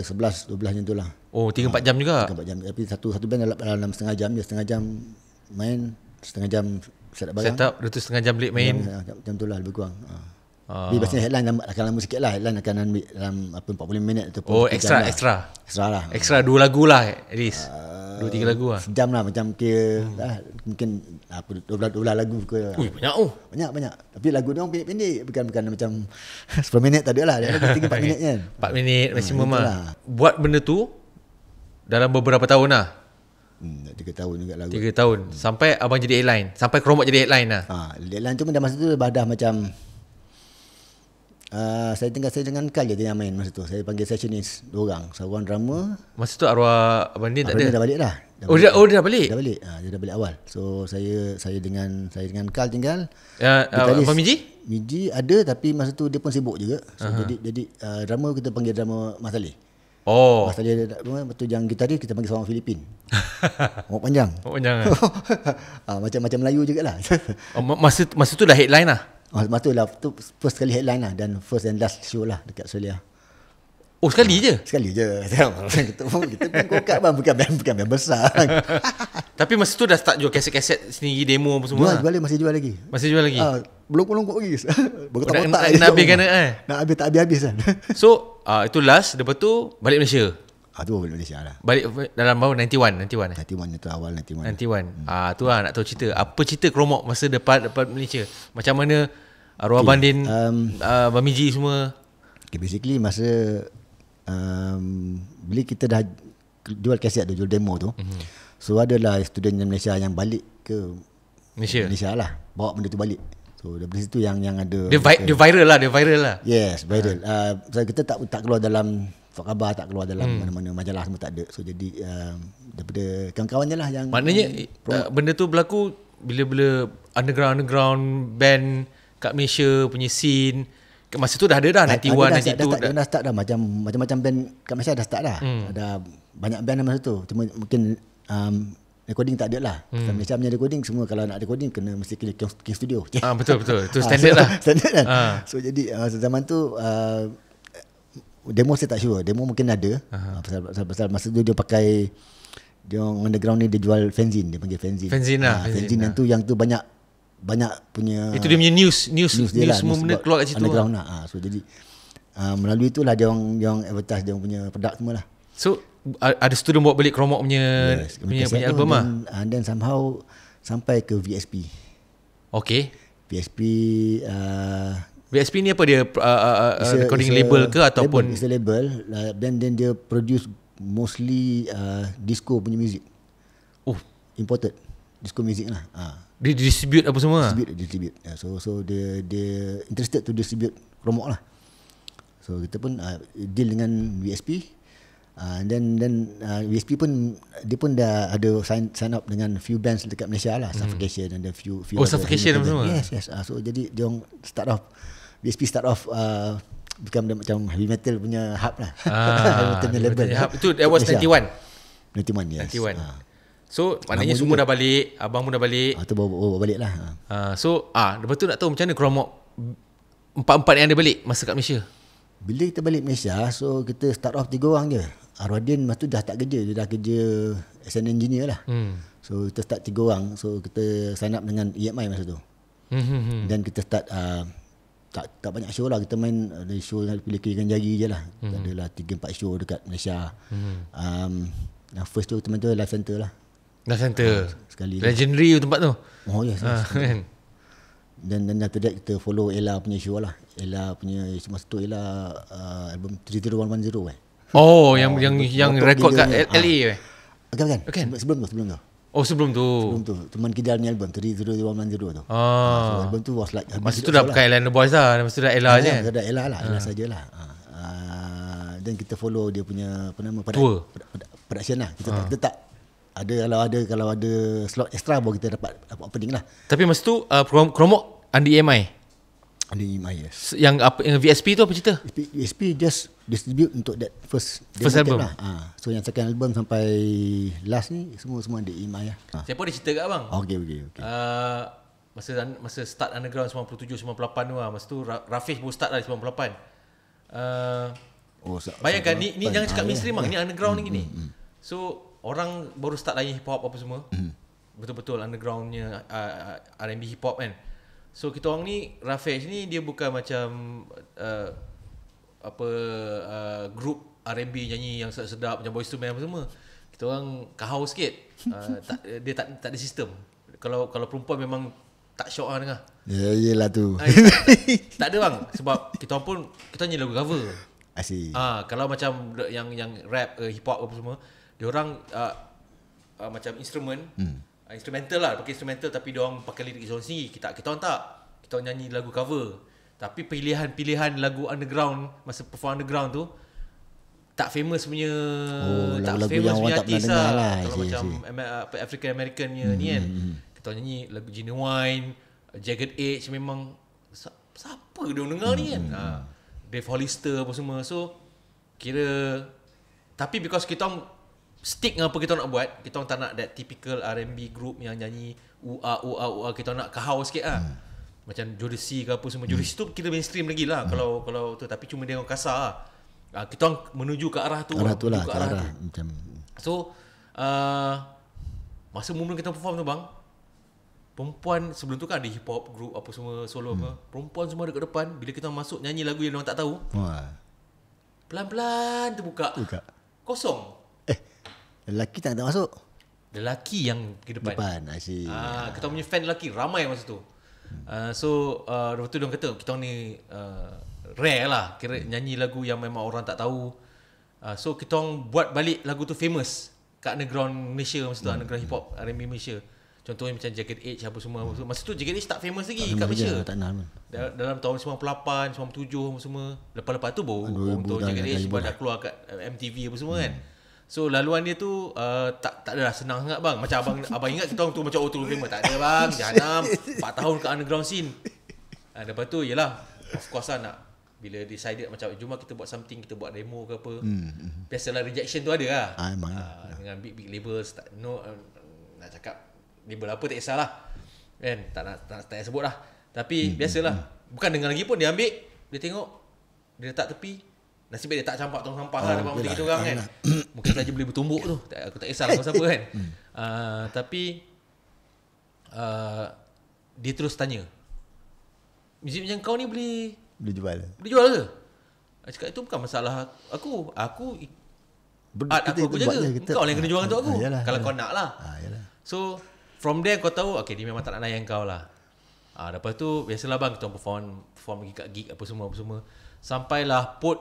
11, 12 macam tu lah. Oh, 3-4 ha. jam juga? 3-4 jam. Tapi satu satu band dalam, dalam setengah jam. Dia setengah jam main, setengah jam set up barang. Set up dua setengah jam late main. Jam, ya, ya, jam, tu lah lebih kurang. Ha. Ah. Biasanya headline akan lama sikit lah. Headline akan ambil dalam apa, 40 minit atau Oh, extra, lah. extra. Extra lah. Extra dua lagu lah at least. Uh, dua tiga lagu lah. Sejam lah macam ke hmm. lah, mungkin apa dua belas lagu ke. Lah. Ui, banyak oh. Banyak banyak. Tapi lagu dia orang pendek-pendek bukan bukan macam 10 minit tak ada lah. Dia ada tiga empat minit kan. Empat minit ah, maksimum hmm, lah. lah. Buat benda tu dalam beberapa tahun lah. Hmm, tiga tahun juga lagu. Tiga tahun. Hmm. Sampai abang jadi headline. Sampai kerombok jadi headline lah. Ha, headline tu pun masa tu dah, dah macam... Uh, saya tinggal saya dengan Kal je dia main masa tu. Saya panggil sessionist dua orang. Seorang drama. Masa tu arwah Abang Din ah, tak ada? Abang dah balik dah. oh, Dia, oh dia dah balik? Dia dah balik. Ha, dia dah balik awal. So saya saya dengan saya dengan Kal tinggal. Uh, uh, Abang Miji? Miji ada tapi masa tu dia pun sibuk juga. So, uh-huh. Jadi jadi uh, drama kita panggil drama Mas Oh. Masa dia tak betul yang gitaris kita panggil seorang Filipin. mau panjang. Orang panjang. Eh? Ah macam-macam Melayu jugaklah. oh, masa masa tu dah headline lah. Oh, masa tu lah tu first kali headline lah dan first and last show lah dekat Suria. Oh sekali ha. je? Sekali je. kita pun kita pun kokak bang bukan band bukan band besar. Tapi masa tu dah start jual kaset-kaset sendiri demo apa semua. Jual, lah. jual masih jual lagi. Masih jual lagi. Uh, ah, belum pun longkok lagi. Baru tak tak nak habis kan eh. Nak habis tak habis-habis kan. so ah, itu last lepas tu balik Malaysia. Ah tu balik Malaysia lah. Balik dalam tahun 91, 91 91 itu awal 91. 91. Hmm. Ah hmm. tu lah nak tahu cerita. Apa cerita Kromok masa depan depan Malaysia? Macam mana arwah ah, okay. bandin um, Bamiji semua? Okay, basically masa um, bila kita dah jual kaset tu, jual demo tu, mm-hmm. so adalah student Malaysia yang balik ke Malaysia. Malaysia lah, bawa benda tu balik. So dari situ yang yang ada dia, vi- dia viral lah, dia viral lah. Yes, viral. Ha. Uh, sebab kita tak tak keluar dalam Fak khabar tak keluar dalam hmm. mana-mana majalah semua tak ada. So jadi uh, daripada kawan-kawan je lah yang... Maknanya uh, benda tu berlaku bila-bila underground-underground band kat Malaysia punya scene masa tu dah ada dah nanti. 92 dah, dah, dah, dah, dah start dah macam macam-macam band kat Malaysia dah start dah. Hmm. Ada banyak band masa tu. Cuma mungkin um, recording tak ada lah. Hmm. Kat Malaysia punya recording semua kalau nak recording kena mesti kena ke studio. Ah betul betul. Itu ah, standard lah. Standard kan. Ah. So jadi uh, zaman tu uh, demo saya tak sure. Demo mungkin ada. Uh, pasal, pasal, pasal masa tu dia pakai dia orang underground ni dia jual fanzine dia panggil fanzine. Fanzine lah. Uh, fanzine, fanzine lah. yang tu yang tu banyak banyak punya Itu dia punya news news news, dia news, lah, news semua keluar kat situ. lah. lah. Ha, so jadi uh, melalui itulah dia orang dia orang advertise dia orang punya produk semua lah. So ada student buat balik Kromok punya yes, punya, punya album lah? ah. Then, then somehow sampai ke VSP. Okay VSP uh, ah, VSP ni apa dia uh, uh, uh, recording a, label ke ataupun label, it's a label uh, then then dia produce mostly uh, disco punya music. Oh, imported disco music lah. Ah. Uh. Dia distribute apa semua? Distribute, distribute. Yeah, so so dia dia interested to distribute promo lah. So kita pun uh, deal dengan VSP. Uh, and then then uh, VSP pun dia pun dah ada sign sign up dengan few bands dekat Malaysia lah, mm. Suffocation and the few few. Oh, Suffocation apa semua? Yes, yes. Uh, so jadi dia orang start off VSP start off uh, become the, macam heavy metal punya hub lah. Ah, heavy metal punya label. Lah. Hub. Itu that was 91. 91, yes. 91. Uh. So maknanya semua dah balik Abang pun dah balik ah, Tu bawa, bawa, balik lah ah, ah So ah, Lepas tu nak tahu macam mana Korang mau Empat-empat yang ada balik Masa kat Malaysia Bila kita balik Malaysia So kita start off tiga orang je Arwadin masa tu dah tak kerja Dia dah kerja As an engineer lah hmm. So kita start tiga orang So kita sign up dengan EMI masa tu hmm, hmm, hmm. Dan kita start uh, tak, tak banyak show lah Kita main ada show yang pilih kiri dengan jari je lah hmm. Kita adalah 3-4 show dekat Malaysia hmm. um, Yang first show kita main tu Life Center lah Dah center uh, sekali Legendary tu tempat tu Oh ya yes, yes. Dan ah, dan after that kita follow Ella punya show lah Ella punya Masa tu Ella uh, Album 30110 eh Oh yang uh, yang yang, yang record kat LA ah. eh uh. Okay, kan? Okay. Kan? Sebelum tu, sebelum tu. Oh sebelum tu Sebelum tu Teman kita ni album 3010 tu ah. So album tu was like album Masa tu, tu dah pakai Elan The Boys lah Masa tu dah Ella je ya, kan Dah Ella lah Ella ah. sajalah Dan kita follow dia punya Apa nama Tour Production lah kita tak ada kalau ada kalau ada slot ekstra, baru kita dapat dapat opening lah. Tapi masa tu uh, promo Andi EMI. Andi e EMI yes. Yang apa yang VSP tu apa cerita? VSP, VSP just distribute untuk that first first album. Lah. Ha. So yang second album sampai last ni semua semua Andi e EMI lah. Ha. Siapa ada cerita ke bang? Okey okey okey. Uh, masa masa start underground 97 98 tu lah masa tu Rafish baru start lah dari 98. Uh, oh, bayangkan 98. ni ni jangan cakap ah, mainstream ah, yeah. ni underground ni mm, gini. Mm, mm. So orang baru start lagi hip hop apa semua. Mm. Betul-betul undergroundnya uh, R&B hip hop kan. So kita orang ni Rafesh ni dia bukan macam uh, apa uh, group R&B nyanyi yang sedap-sedap macam Boys to Men apa semua. Kita orang kahau sikit. Uh, tak, dia tak tak ada sistem. Kalau kalau perempuan memang tak syok lah dengar. Ya yeah, iyalah tu. Ay, ah, tak, tak, tak, ada bang sebab kita pun kita nyanyi lagu cover. Asyik. Ah uh, kalau macam yang yang rap uh, hip hop apa semua dia orang uh, uh, macam instrument hmm. uh, instrumental lah pakai instrumental tapi dia orang pakai lirik song sendiri kita kita orang tak kita orang nyanyi lagu cover tapi pilihan-pilihan lagu underground masa perform underground tu tak famous punya oh, tak lagu famous punya artis lah, lah kalau see, macam see. African American punya hmm. ni kan hmm, hmm. kita nyanyi lagu Genuine Jagged Edge memang siapa dia orang dengar hmm. ni kan hmm. uh, Dave Hollister apa semua so kira tapi because kita stick dengan apa kita nak buat kita tak nak that typical R&B group yang nyanyi ua ua ua kita nak kahau sikit ah hmm. macam Jodeci ke apa semua Jodeci hmm. tu kita mainstream lagi lah hmm. kalau kalau tu tapi cuma dia orang kasar lah. Uh, kita orang menuju ke arah tu arah tu lah ke, arah, arah tu. so uh, masa mula kita perform tu bang perempuan sebelum tu kan ada hip hop group apa semua solo hmm. apa perempuan semua dekat depan bila kita masuk nyanyi lagu yang orang tak tahu pelan-pelan terbuka buka kosong Lelaki tak nak masuk Lelaki yang ke depan Depan ah, Kita punya fan lelaki Ramai masa tu Uh, so uh, Lepas tu dia kata Kita ni uh, Rare lah Kira nyanyi lagu Yang memang orang tak tahu uh, So kita buat balik Lagu tu famous Kat underground Malaysia Masa tu mm. underground hip hop R&B Malaysia Contohnya macam Jacket Age Apa semua mm. Masa tu Jacket Age tak famous lagi tak Kat Malaysia tak nak. Da- Dalam tahun 98 97 apa semua Lepas-lepas tu baru Untuk Jacket Age Sebab dah keluar kat MTV apa semua mm. kan So laluan dia tu uh, tak tak adalah senang sangat bang. Macam abang abang ingat kita orang tu macam oh, auto lima tak ada bang. Jahanam 4 tahun ke underground scene. Ha, lepas tu yalah of course lah nak bila decided macam eh, jumlah kita buat something kita buat demo ke apa. Hmm. hmm. Biasalah rejection tu ada lah. Ha, ha, dengan big big labels tak no uh, nak cakap label apa tak kisahlah. Kan tak nak tak, tak, tak sebut lah. Tapi hmm, hmm. biasalah hmm. bukan dengan lagi pun dia ambil dia tengok dia letak tepi Nasib baik dia tak campak tong sampah oh, lah dapat mesti kita orang kan. Mungkin saja beli bertumbuk tu. Aku tak kisah lah eh. pasal apa kan. Hmm. Ah, tapi ah, dia terus tanya. Mizik macam kau ni beli Beli jual. Beli jual ke? Aku cakap itu bukan masalah aku. Aku art aku, aku jaga. kau lah yang kena jual untuk ah, aku. kalau kau nak lah. so from there kau tahu okay, dia memang tak nak layan kau lah. Ha, lepas tu biasalah bang kita perform perform gig kat gig apa semua apa semua. Sampailah put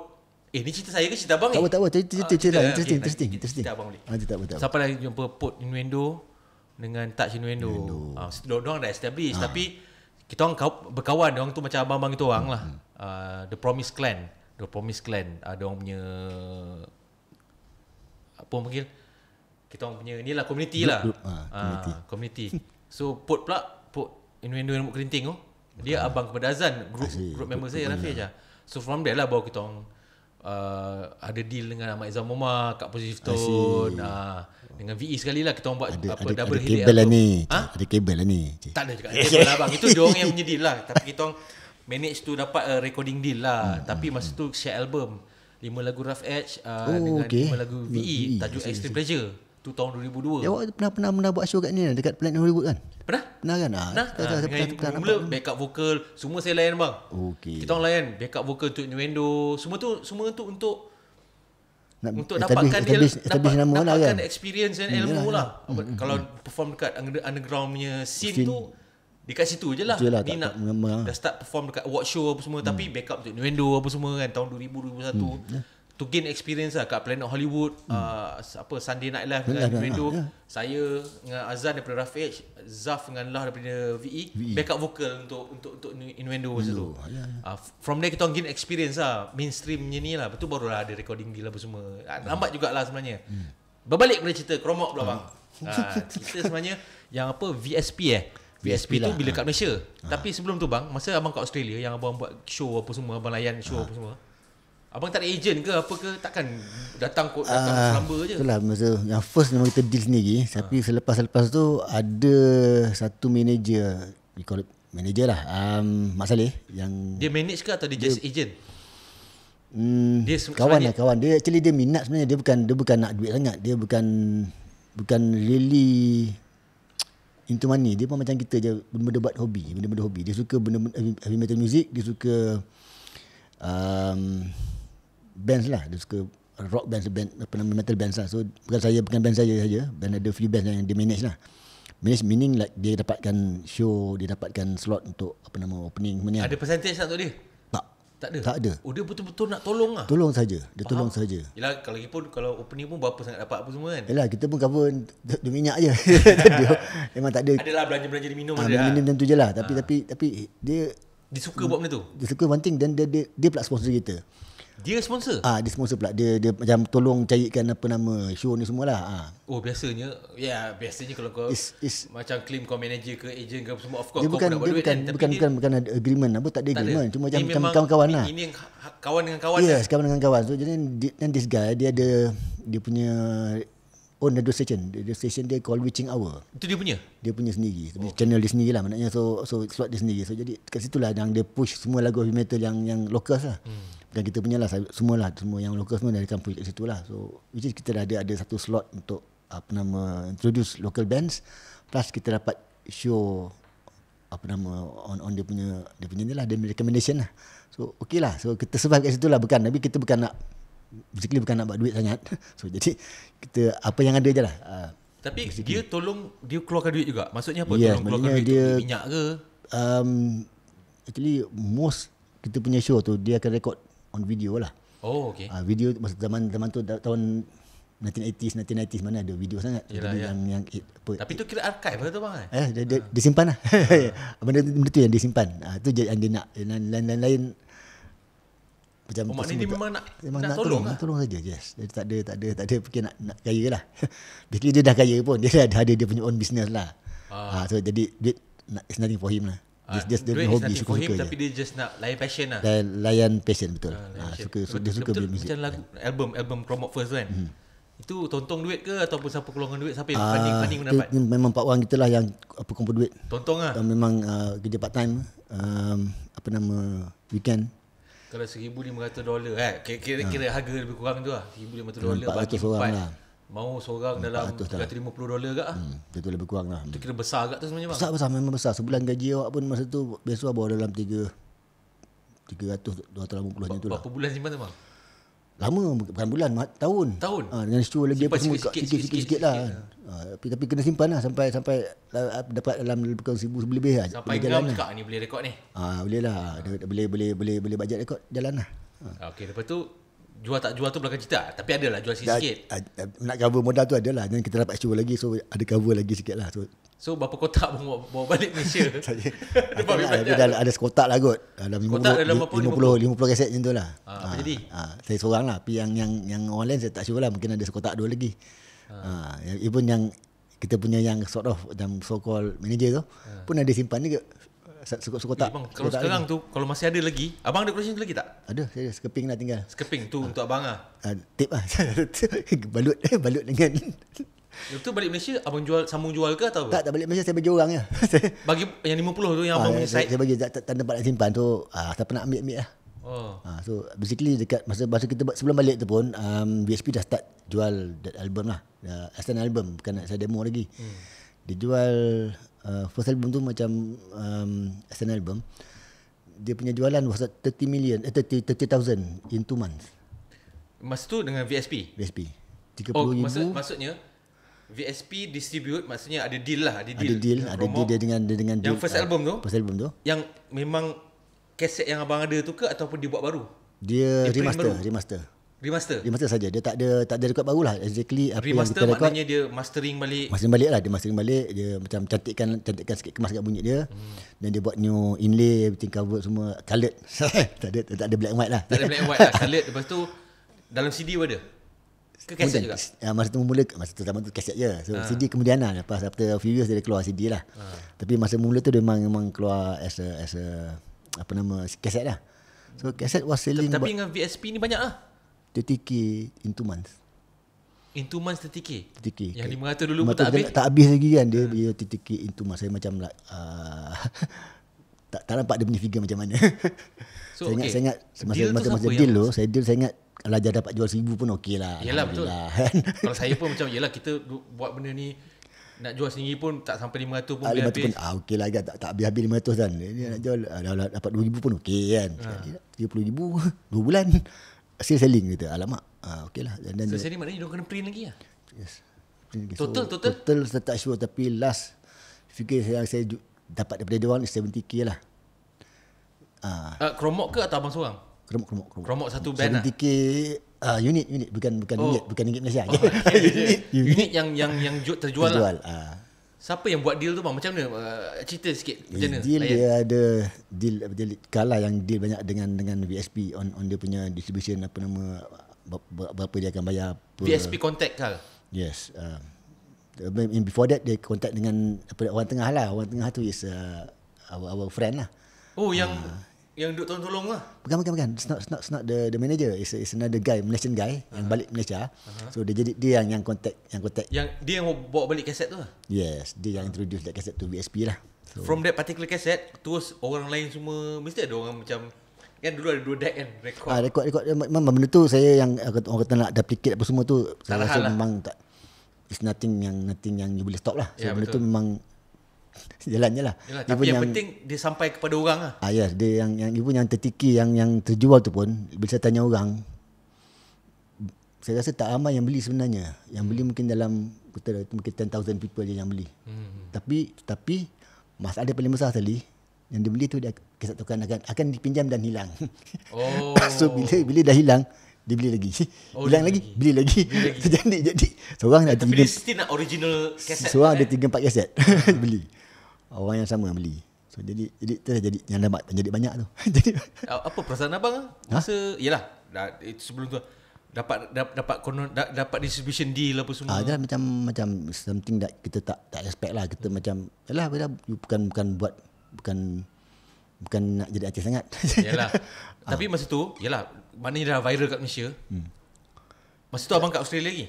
Eh ni cerita saya ke cerita abang ni? Tak apa tak apa ah, cerita cerita eh. cerita interesting interesting interesting. Cerita abang boleh. Ah cerita abang. Siapa lagi jumpa Put Inuendo dengan tak Inuendo. Ah dua doang dah establish ah. tapi kita orang berkawan dia orang tu macam abang-abang kita orang lah. Hmm. Ah, The Promise Clan. The Promise Clan ada orang punya apa orang panggil kita orang punya ni lah community lah Ah, community. so put pula put Inuendo yang rambut kerinting tu dia abang lah. kepada Azan group, group, member group saya Rafi aja. so from there lah bawa kita orang uh, ada deal dengan Ahmad Izam Moma kat Positive Tone uh, ah, dengan VE sekali lah kita orang buat ada, apa, ada, double helix ada kabel lah ni ha? ada kabel lah ni tak ada juga kabel lah bang itu dia orang yang punya lah tapi kita orang manage tu dapat uh, recording deal lah hmm, hmm tapi hmm, masa hmm. tu share album lima lagu Rough Edge uh, oh, dengan lima okay. lagu VE, VE tajuk Extreme Pleasure tu tahun 2002. Ya, awak pernah pernah pernah buat show kat ni kan? dekat Planet Hollywood kan? Pernah? Pernah kan? Ah, pernah. Ha, ha, dengan tak, tak, mula nampak. backup vokal, semua saya layan bang. Okey. Kita orang layan backup vokal untuk Nuendo, semua tu semua tu untuk nak, untuk establish, dapatkan establish, dia, establish dapat, lah dapatkan lah kan? experience dan hmm, ilmu lah. Mm, mm, kalau mm. perform dekat underground punya scene, scene, tu, dekat situ je lah. Itulah, ni nak dah start perform dekat award show apa semua, hmm. tapi backup untuk Nuendo apa semua kan, tahun 2000-2001. Hmm, to gain experience lah kat Planet Hollywood hmm. uh, apa Sunday Night Live dengan Rindu lah, yeah. saya dengan Azan daripada Rough Zaf dengan Lah daripada VE, VE. backup vocal untuk untuk untuk Innuendo masa tu yeah, uh, ya, ya. ah, from there kita gain experience lah mainstream hmm. ni lah lepas tu baru lah ada recording deal apa semua yeah. Hmm. lambat jugalah sebenarnya hmm. berbalik kepada cerita keromok pula bang uh, hmm. ah, kita sebenarnya yang apa VSP eh VSP, VSP lah. tu bila ah. kat Malaysia ha. tapi sebelum tu bang masa abang kat Australia yang abang buat show apa semua abang layan show ha. apa semua Abang tak ada ejen ke apa ke takkan datang kot datang uh, ah, selamba je. Itulah masa yang first memang kita deal sendiri uh. tapi ah. selepas-lepas tu ada satu manager we call it manager lah um, Mak Saleh yang dia manage ke atau dia, dia just ejen? Hmm, dia kawan lah kawan dia actually dia minat sebenarnya dia bukan dia bukan nak duit sangat dia bukan bukan really into money dia pun macam kita je benda-benda buat hobi benda-benda hobi dia suka benda heavy metal music dia suka um, bands lah dia suka rock bands band apa nama metal bands lah so bukan saya bukan band saya saja band ada few bands yang dia manage lah manage meaning like dia dapatkan show dia dapatkan slot untuk apa nama opening semua lah. ada percentage tak tu dia tak tak ada tak ada oh dia betul-betul nak tolong ah tolong saja dia Faham? tolong saja yalah kalau pun kalau opening pun berapa sangat dapat apa semua kan yalah kita pun cover dia minyak aja memang tak ada adalah belanja-belanja diminum ha, dia minum tentu ah, lah. jelah tapi ha. tapi tapi dia dia suka buat benda tu dia suka dan dia dia, dia, dia pula sponsor kita dia sponsor? Ah, ha, dia sponsor pula. Dia dia macam tolong carikan apa nama show ni semua lah. Ha. Oh, biasanya ya, yeah, biasanya kalau kau it's, it's, macam claim kau manager ke agent ke semua of course kau kan. bukan, dia bukan, kan, bukan, bukan, bukan, bukan, bukan, agreement apa tak ada tak agreement. Ada. Cuma macam kawan-kawan lah. Ini yang ha- ha- kawan dengan kawan. Yes, lah. kawan dengan kawan. So jadi then this guy dia ada dia punya Oh, radio station. Radio station dia call Witching Hour. Itu dia punya? Dia punya sendiri. Oh. Channel dia sendiri lah. Maknanya so, so slot dia sendiri. So, jadi kat situ lah yang dia push semua lagu heavy metal yang yang lokal lah. Hmm. Bukan kita punya lah Semua lah Semua yang local semua Dari kampung kat situ lah So which is kita dah ada Ada satu slot untuk Apa nama Introduce local bands Plus kita dapat Show Apa nama On on dia punya Dia punya ni lah Dia recommendation lah So okey lah So kita survive kat situ lah Bukan Tapi kita bukan nak Basically bukan nak buat duit sangat So jadi Kita Apa yang ada je lah ah, Tapi basically. dia tolong Dia keluarkan duit juga Maksudnya apa yeah, Tolong keluarkan duit dia, Minyak ke um, Actually Most kita punya show tu dia akan rekod on video lah. Oh, okay. Uh, video masa zaman zaman tu tahun 1980s, 1990s mana ada video sangat. Yelah, Jadi ya. yang yang apa, Tapi tu kira archive lah tu bang. Eh, eh dia, dia, uh. dia simpan lah. Uh. benda, benda tu yang dia simpan. Uh, tu je yang dia nak. yang lain-lain macam oh, maknanya dia memang nak, memang nak, tolong, tolong, lah. tolong saja yes. Dia tak ada, tak ada, tak ada fikir nak, nak kaya lah. Basically dia dah kaya pun. Dia dah ada, dia punya own business lah. Uh. Uh, so jadi duit, it's nothing for him lah just ah, just duit hobby is suka for tapi dia just nak layan passion lah dan layan passion betul ha, layan ha, suka, betul, suka dia suka betul, music. macam lagu yeah. album album promote first kan hmm. itu tontong duit ke ataupun siapa keluarkan duit siapa yang uh, funding mendapat memang pak wang kita lah yang apa kumpul duit tontong lah. ah memang uh, kerja part time um, apa nama weekend kalau 1500 dolar eh kira-kira uh. harga lebih kurang tu lah 1500 dolar bagi 4 lah. Mau seorang hmm, dalam 350 dolar agak hmm, Itu lebih kurang lah Itu kira besar agak tu sebenarnya bang? Besar-besar memang besar Sebulan gaji awak pun masa tu Biasa bawa dalam 3 300-250 macam tu lah Berapa bulan simpan tu bang? Lama, bukan bulan, tahun. Tahun? Ha, dengan secure lagi apa semua, sikit-sikit lah. Kan. Ha, tapi, tapi kena simpan lah sampai sampai ah, dapat dalam lebih kurang seribu lebih lah. Sampai gam lah. ni boleh rekod ni? Ha, boleh lah. Ha. Boleh, boleh, boleh, boleh bajet rekod, jalan lah. Ha. Okay, lepas tu jual tak jual tu belakang cerita tapi ada lah jual sikit sikit ah, ah, nak cover modal tu ada lah, dan kita dapat show lagi so ada cover lagi sikit lah so so berapa kotak bawa, bawa balik Malaysia saya lah, ada, lah. ada, sekotak lah kot dalam kotak 50, dalam 50, 50, 50 kaset macam tu lah ha, jadi ha, saya seorang lah tapi yang, yang, yang orang lain saya tak sure lah mungkin ada sekotak dua lagi ha. ha even yang kita punya yang sort of dan so called manager tu ha. pun ada simpan juga sekotak sekotak. Eh, bang, kalau sekarang tu kalau masih ada lagi, abang ada collection tu lagi tak? Ada, saya ada sekeping dah tinggal. Sekeping tu ah. untuk abang lah. ah. ah tape ah. balut balut dengan Itu balik Malaysia abang jual sambung jual ke atau apa? Tak, tak balik Malaysia saya bagi orang ya. bagi yang 50 tu yang ah, abang ya, punya saya, saya bagi tak, tak, tak nak simpan tu ah siapa nak ambil-ambil lah. Oh. Ah, so basically dekat masa masa kita sebelum balik tu pun um, VSP dah start jual that album lah. Uh, album bukan saya demo lagi. Hmm. Dia jual uh, first album tu macam um, second album dia punya jualan was 30 million eh 30 30000 in two months masa tu dengan VSP VSP 30000 oh, maksud, maksudnya VSP distribute maksudnya ada deal lah ada deal ada deal, ada deal dia dengan dia dengan yang deal, first album tu first album tu yang memang kaset yang abang ada tu ke ataupun dia buat baru dia, dia remaster baru. remaster Remaster. Remaster saja. Dia tak ada tak ada rekod lah, Exactly apa Remaster yang kita record. Remaster maknanya dia mastering balik. Mastering balik lah. Dia mastering balik. Dia macam cantikkan cantikkan sikit kemas kat bunyi dia. Hmm. Dan dia buat new inlay, everything cover semua. Colored. tak ada tak ada black and white lah. Tak ada black and white lah. Colored. Lepas tu dalam CD pun ada. Ke kaset juga? Ya, masa tu mula, masa tu zaman tu kaset je. So ha. Ah. CD kemudian lah. Lepas after a few years dia keluar CD lah. Ha. Tapi masa mula tu dia memang, memang keluar as a, as a, apa nama, kaset lah. So kaset was selling. Tapi dengan VSP ni banyak lah. 30k in 2 months In 2 months 30k? 30k Yang okay. 500 dulu pun tak habis Tak habis lagi kan Dia hmm. bila 30k in 2 months Saya macam uh, tak, tak nampak dia punya figure macam mana so, saya, ingat, okay. saya ingat Masa, deal masa, masa deal tu Saya saya ingat Kalau dah dapat jual 1000 pun okey lah Yelah betul kan. Kalau saya pun macam Yelah kita buat benda ni nak jual sendiri pun tak sampai 500 pun ah, Pun, ah, okey lah, kan. tak, tak habis-habis 500 kan. Dia nak jual, ah, dah, dapat 2000 pun okey kan. Ha. 30000 2 bulan still selling kita alamak ah okay lah. dan dan selling maknanya dia kena print lagi ah yes lagi. total so, total total saya tak sure tapi last fikir yang saya dapat daripada dia orang 70k lah ah uh, kromok ke atau abang seorang kromok kromok kromok, kromok satu band 70K, lah Uh, unit unit bukan bukan oh. unit bukan unit Malaysia. Oh, okay, unit, unit, unit, yang yang yang terjual, terjual lah. Uh. Siapa yang buat deal tu bang? Macam mana? Uh, cerita sikit. Macam mana? Deal dia ada deal apa dia kala yang deal banyak dengan dengan VSP on on dia punya distribution apa nama berapa dia akan bayar per, VSP contact kah? Yes. Uh, in before that dia contact dengan apa orang tengah lah. Orang tengah tu is uh, our, our friend lah. Oh yang uh, yang duduk tolong-tolong lah. Bukan, bukan, bukan. It's not, it's not, it's not the, the manager. It's, it's another guy, Malaysian guy uh-huh. yang balik Malaysia. Uh-huh. So dia jadi dia yang yang contact. Yang contact. Yang Dia yang bawa balik kaset tu lah? Yes, dia yang introduce that kaset to BSP lah. So, From that particular kaset, terus orang lain semua, mesti ada orang macam Kan dulu ada dua deck kan Rekod ah, Rekod rekod Memang benda tu saya yang Orang kata nak duplicate apa semua tu Salah Saya rasa lah. memang tak It's nothing yang Nothing yang you boleh stop lah So ya, benda betul. tu memang jalan je lah. Yalah, tapi yang, yang, penting dia sampai kepada orang lah. Ah, ya, yes, dia yang, yang ibu yang tertikir, yang yang terjual tu pun, bila saya tanya orang, saya rasa tak ramai yang beli sebenarnya. Yang beli mungkin dalam, kita mungkin 10,000 people je yang beli. Hmm. Tapi, tapi masalah ada paling besar sekali, yang dia beli tu dia kisah tukang akan, akan dipinjam dan hilang. Oh. so, bila, bila dah hilang, dia beli lagi. Oh, Bilang lagi, lagi, beli lagi. Beli jadi, jadi. Seorang ada eh, tiga. Tapi dia still nak original kaset. Seorang ada eh? tiga, empat kaset. Hmm. beli orang yang sama beli. So jadi jadi terus lah jadi yang dapat jadi banyak tu. jadi apa perasaan abang ha? masa iyalah ha? dah eh, sebelum tu dapat dapat dapat, dapat, dapat distribution deal apa semua. Ah ha, macam macam something that kita tak tak expect lah kita hmm. macam yalah bila bukan bukan buat bukan bukan nak jadi artis sangat. Yalah. Ah. Tapi masa tu yalah mana dah viral kat Malaysia. Hmm. Masa tu abang kat Australia lagi.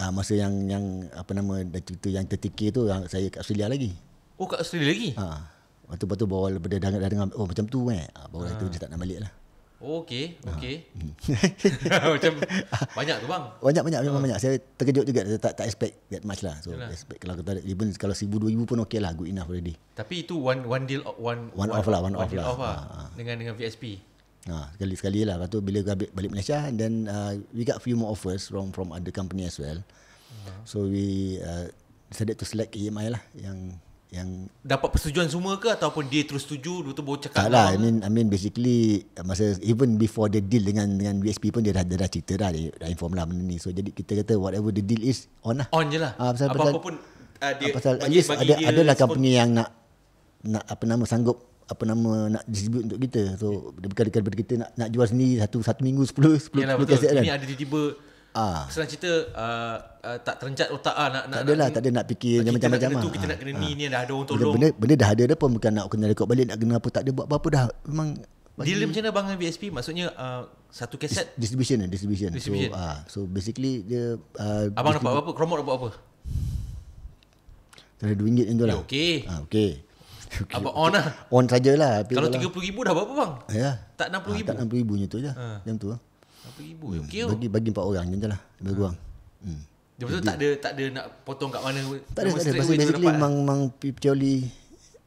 Ah masa yang yang apa nama dah cerita yang tertikir tu ah, saya kat Australia lagi. Oh kat Australia lagi? Ha. Lepas tu, lepas tu bawa benda dah, dah dengar Oh macam tu eh ah, Bawa ha. tu dia tak nak balik lah Oh okay, ha. okay. macam banyak tu bang? Banyak-banyak memang banyak, banyak, ha. banyak Saya terkejut juga Saya tak, tak expect that much lah So Yalah. expect kalau kita Even kalau seribu dua ribu pun okay lah Good enough already Tapi itu one one deal One, one, one off lah One, one off, off lah, off lah. Ha. ha. Dengan dengan VSP Ha, sekali sekali lah lepas tu bila gabik balik Malaysia then uh, we got few more offers from from other company as well. Uh-huh. So we uh, decided to select EMI lah yang yang dapat persetujuan semua ke ataupun dia terus setuju doktor bo cakap taklah lah? i mean i mean basically masa even before the deal dengan dengan USP pun dia dah dah cerita dah dia dah inform lah benda ni so jadi kita kata whatever the deal is on lah on jelah uh, ah, pasal, apa-apa pun uh, dia uh, pasal bagi, bagi ada ada lah company yang nak nak apa nama sanggup apa nama nak distribute untuk kita so bukan dekat kita nak nak jual sendiri satu satu minggu 10 10 kaset kan ini ada tiba-tiba Ah. Senang cerita uh, uh, tak terencat otak ah nak tak nak adalah, nak, tak ada nak fikir macam-macam. Ah. Kita, macam nak, kena tu, kita ah. nak kena ni ah. ni dah ada orang tolong. Benda, benda dah ada dah pun bukan nak kena rekod balik nak kena apa tak ada buat apa-apa dah. Memang bagi... macam mana bang BSP. Maksudnya uh, satu kaset Dis- distribution eh lah, distribution. distribution. So uh, so basically dia uh, Abang dapat apa? Kromot dapat apa? Tak ada rm yang tu lah. Okay. Ha, okay. okay. Abang on lah. On sajalah. Kalau RM30,000 dah berapa bang? Ya. Yeah. Tak RM60,000? Ha, tak RM60,000 je tu je. Ha. Yang tu lah ribu hmm, bagi bagi empat orang je lah bagi ah. ha. orang hmm. dia betul tak ada tak ada nak potong kat mana tak ada tak ada Maksud, basically memang memang purely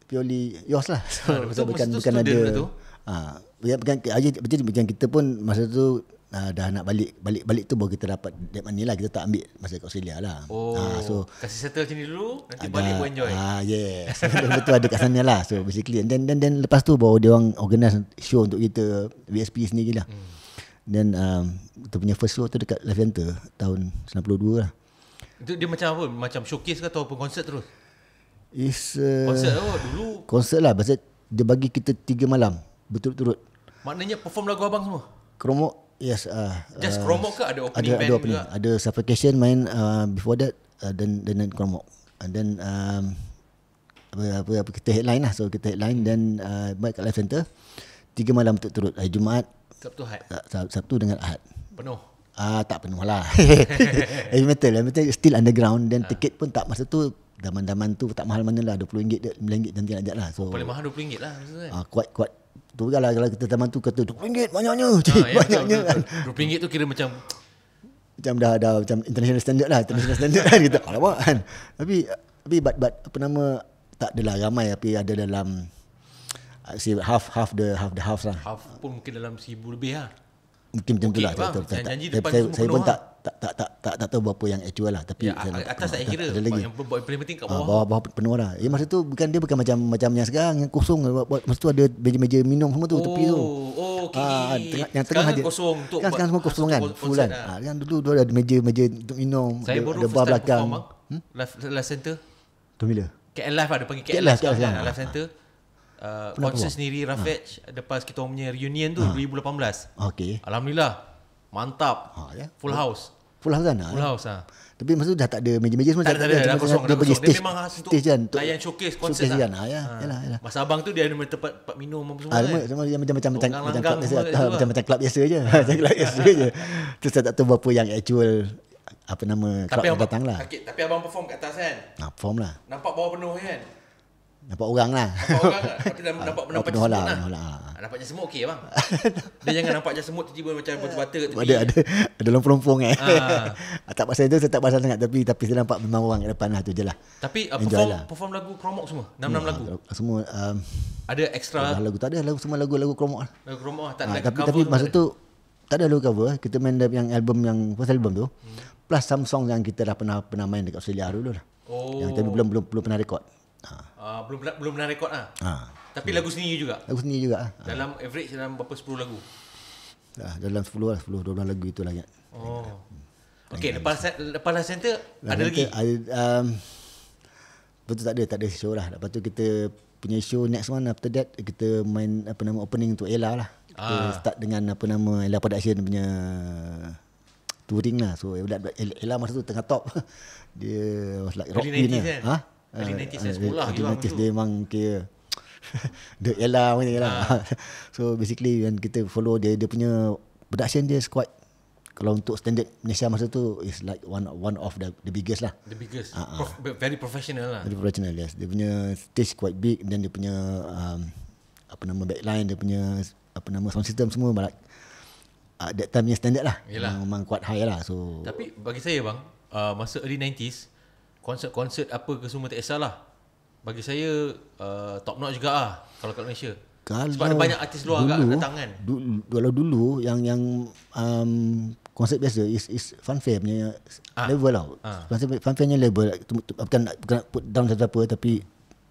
purely yours lah so, ha, so bukan, tu bukan ada tu. Ah, bukan, aja, betul macam kita pun masa tu Uh, dah nak balik balik balik tu bawa kita dapat debt money lah kita tak ambil masa kat Australia lah. Oh. Uh, so kasi settle sini dulu nanti ada, balik pun enjoy. Ah uh, yes. Yeah. Betul ada kat sana lah. So basically and then then then lepas tu bawa dia orang organize show untuk kita VSP sendiri lah. Hmm. Then um, kita punya first show tu dekat Live Center tahun 92 lah. Itu dia macam apa? Macam showcase ke ataupun konsert terus? Is uh, konsert lah, oh, dulu. Konsert lah pasal dia bagi kita tiga malam betul-betul. Maknanya perform lagu abang semua? Kromo Yes uh, Just ah, Kromok ke ada opening ada, band ada opening. juga? Ada Suffocation main uh, before that dan uh, then, Kromok And then um, apa, apa, apa, kita headline lah So kita headline hmm. Then uh, kat Live Center Tiga malam turut-turut Hari Jumaat Sabtu Ahad. Sab, Sabtu dengan Ahad. Penuh. Ah tak penuh lah. heavy metal, heavy metal still underground dan ha. Ah. tiket pun tak masa tu daman-daman tu tak mahal mana lah 20 ringgit 9 ringgit nanti nak jatlah. So oh, paling mahal 20 ringgit lah masa tu. Ah kuat kuat tu lah kalau kita teman tu kata 20 ringgit banyaknya. Ha, ah, cik, ya, banyaknya. Betul, betul, 20 ringgit tu kira macam macam dah ada macam international standard lah international standard kan kita alamak kan tapi tapi but but apa nama tak adalah ramai tapi ada dalam si half half the half the half lah. Half pun mungkin dalam 1000 lebih lah. Mungkin macam itulah. Okay, saya, saya, saya, saya pun tak, tak tak tak tak tahu berapa yang actual lah tapi ya, saya atas tak kira ada lagi. yang buat implementing kat ah, bawah uh, bawah, bawah penuh lah ya, masa tu bukan dia bukan macam macam yang sekarang yang kosong masa tu ada meja-meja minum semua tu oh, tepi tu oh, oh, ah, yang tengah sekarang kosong untuk sekarang, sekarang semua ah, kosong kan, Fulan. Yang dulu tu ada meja-meja untuk minum saya baru ada bar belakang hmm? live, center tu bila KL Live ada lah, panggil KL Live KL Live Center uh, konser sendiri Rafetch ha. lepas kita punya reunion tu ha. 2018. Okey. Alhamdulillah. Mantap. Ha, Yeah. Full house. Full house kan? Full house ah. Ha. Tapi masa tu dah tak ada meja-meja semua. Tak, tak, tak ada, tak ada. Dia, memang khas untuk, kan, untuk layan showcase konser. Showcase lah. kan? Ha. Ya, ha. Yalah, yalah. Masa abang tu dia ada tempat, tempat minum apa semua. Ha, semua dia macam macam macam macam macam kan? macam macam club biasa je. Ha. Macam club biasa je. Terus saya tak tahu berapa yang actual apa nama tapi club datang lah. Tapi abang perform kat atas kan? Ah, perform lah. Nampak bawah penuh kan? Nampak orang lah Nampak orang lah nampak, nampak, nampak, nampak lah. Nampak ah. macam okey bang Dia jangan nampak macam semut Tiba-tiba macam ya. batu-bata Ada ada Ada lompong-lompong eh ha. Tak pasal itu Saya tak pasal sangat Tapi tapi saya nampak memang orang kat depan lah Itu je lah Tapi perform, lah. perform lagu kromok semua 6-6 hmm, lagu Semua um, Ada extra lagu Tak ada lagu Semua lagu lagu kromok lah Lagu kromok lah, tak ha, Tapi, tapi masa ada. tu Tak ada lagu cover Kita main yang album Yang first album tu hmm. Plus some song yang kita dah pernah pernah main Dekat Australia dulu lah oh. Yang tapi belum, belum, belum pernah rekod belum ah, belum pernah rekod ah. Ha. Tapi yeah. lagu sendiri juga. Lagu sendiri juga ah. Dalam ha. average dalam berapa 10 lagu? Ah, dalam 10 lah, 10 12 lagu itulah ingat. Oh. Ingat, okay, ingat lepas lepas last center ada lagi. Ada um, betul tak ada tak ada show lah. Lepas tu kita punya show next one after that kita main apa nama opening untuk Ella lah. Kita ah. start dengan apa nama Ella Production punya touring lah. So Ella, masa tu tengah top. Dia was like rock in lah. Ah, early 90s uh, ah, sekolah 90s dia memang kira The Ella ni lah ah. So basically when kita follow dia Dia punya production dia is quite kalau untuk standard Malaysia masa tu is like one one of the the biggest lah. The biggest. Uh-huh. Prof, very professional lah. Very professional yes. Dia punya stage quite big dan dia punya um, apa nama backline dia punya apa nama sound system semua malak. like, uh, that time punya standard lah. Yalah. Memang, kuat high lah. So Tapi bagi saya bang, uh, masa early 90s Konsert-konsert apa ke semua tak kisahlah Bagi saya uh, top notch juga ah Kalau kat Malaysia kalau Sebab ada banyak artis luar dulu, agak datang kan du, Kalau dulu yang yang um, konsert biasa is is fanfare punya ah. level lah. Ah. Fanfare punya level bukan bukan put down satu apa tapi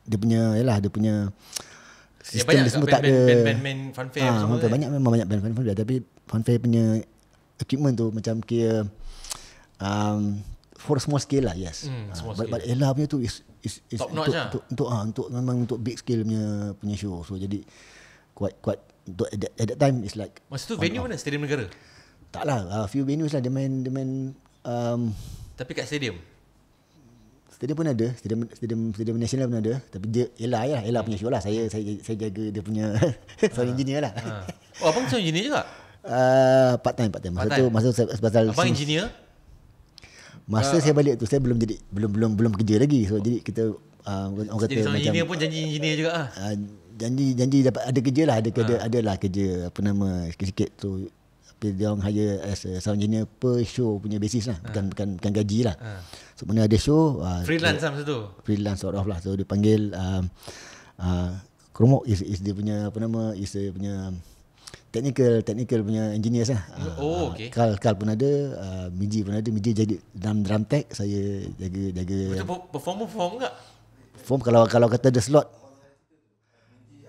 dia punya yalah dia punya ya, sistem ya, dia semua tak band, ada band, band, band fanfare ah, kan. banyak memang banyak band fanfare tapi fanfare punya equipment tu macam kira um, for small scale lah yes mm, small scale. but, Ella punya tu is is, is top untuk, notch untuk, lah. untuk, untuk, ah, ha, untuk memang untuk big scale punya punya show so jadi kuat-kuat. at that, at that time it's like masa tu venue mana stadium negara tak lah a ah, few venues lah dia main dia main um, tapi kat stadium stadium pun ada stadium stadium stadium national pun ada tapi dia Ella lah, Ella punya hmm. show lah saya saya saya jaga dia punya uh, sound engineer lah uh. oh abang sound engineer juga Uh, part time part time masa part time. tu masa tu sebab abang engineer masa uh, saya balik tu saya belum jadi belum belum belum kerja lagi so jadi kita uh, orang kata macam engineer pun janji engineer juga ah uh, janji janji dapat ada kerja lah ada kerja ha. adalah kerja apa nama sikit-sikit tu tapi dia orang hire as a sound engineer per show punya basis lah bukan, ha. bukan, bukan, gaji lah ha. so mana ada show uh, freelance lah masa tu freelance sort of lah so dia panggil uh, uh, kromok is, is dia punya apa nama is dia punya technical technical punya engineers lah. Oh okey. Kal kal pun ada, uh, ah, Miji pun ada, midi jadi drum drum tech saya jaga jaga. Betul perform perform enggak? Perform kalau kalau kata ada slot.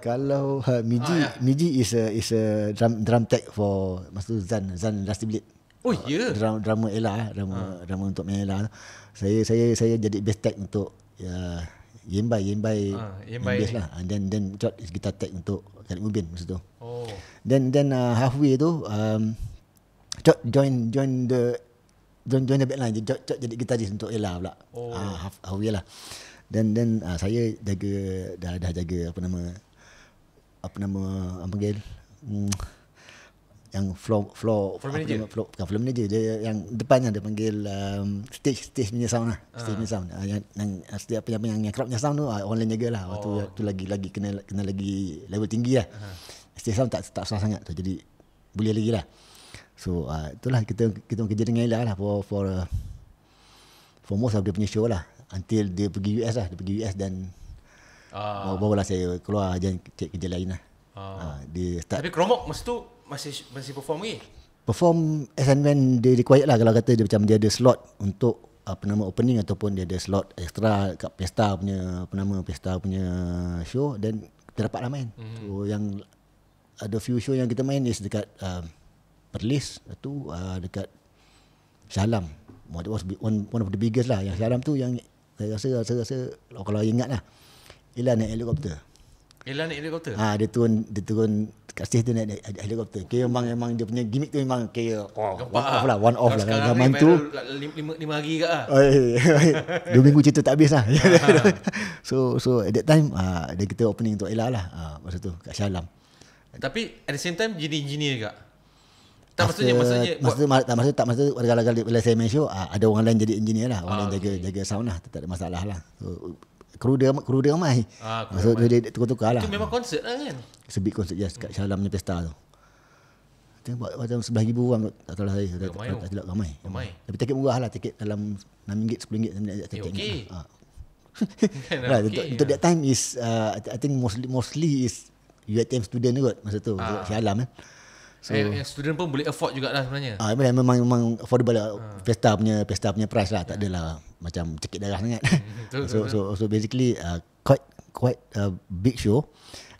Kalau uh, ha, midi ah, ya. Miji is a is a drum drum tech for masa Zan Zan last Blade. Oh ya. Yeah. Drum drama Ella ah, drama ah. drama untuk Ella. Saya saya saya jadi best tech untuk ya uh, Yembai Yembai ah, Yembai lah and then then Chot is guitar tech untuk Khalid Mubin masa tu. Oh. Then then uh, halfway tu um, join join the join join the backline jadi jadi jadi gitaris untuk Ella pula. Oh. Uh, half, halfway lah. Then then uh, saya jaga dah dah jaga apa nama apa nama apa panggil? Hmm yang floor floor floor manager. Apa, floor, bukan floor manager dia yang depannya dia panggil um, stage stage punya sound lah ah. stage uh. punya sound uh, yang yang setiap apa yang yang, yang, yang crowd punya sound tu ah, orang lain jagalah waktu oh. tu lagi lagi kena kena lagi level tinggi lah uh. stage sound tak tak susah sangat tu jadi boleh lagi lah so uh, itulah kita kita kerja dengan Ila lah for for uh, for most of dia punya show lah until dia pergi US lah dia pergi US dan uh. bawa lah saya keluar dan cek kerja lain lah uh. Uh, dia tapi kromok mesti tu masih masih perform lagi? Perform as and when dia required lah kalau kata dia macam dia ada slot untuk apa nama opening ataupun dia ada slot extra kat pesta punya apa nama pesta punya show dan kita dapat lah main. Mm-hmm. So yang ada few show yang kita main is dekat uh, Perlis tu uh, dekat Shalam. It was one, of the biggest lah. Yang salam tu yang saya rasa, rasa, rasa kalau ingat lah. Ialah naik helikopter. Dia naik helikopter? Ha, dia turun dia turun kasih tu naik helikopter. Kira memang memang dia punya gimmick tu memang kira oh, one lah. off lah, one off lah. Sekarang zaman tu lah, lima, lima hari ke lah. Oh, eh, eh, eh. Dua minggu cerita tak habis lah. Ah. so, so at that time, ha, dia kita opening untuk Ella lah ha, masa tu kat Syalam. Tapi at the same time jadi engineer juga? Tak maksudnya maksudnya masa tak masa tak maksud warga-warga di Malaysia main show ada orang lain jadi engineer lah orang lain jaga jaga sound lah tak ada masalah lah kru dia kru dia mai. Ah, so, dia, dia, dia tukar-tukar Itu memang konsert lah kan? Sebit konsert yes kat Shalam ni pesta tu. Tengok macam sebelah ribu orang tak tahu lah saya. Ramai. Tak, tak, tak ramai. Tapi tiket murah lah tiket dalam RM6, RM10. Eh, okay. Ha. right, okay, untuk, yeah. untuk that time is uh, I think mostly, mostly is UATM student kot masa tu ah. Shalam eh. So, yang student pun boleh afford juga lah sebenarnya. Ah memang memang affordable lah. Uh. Ah. Festa punya festa punya price lah tak yeah. adalah macam cekik darah sangat. Hmm, hmm, so, so so so basically uh, quite quite a big show.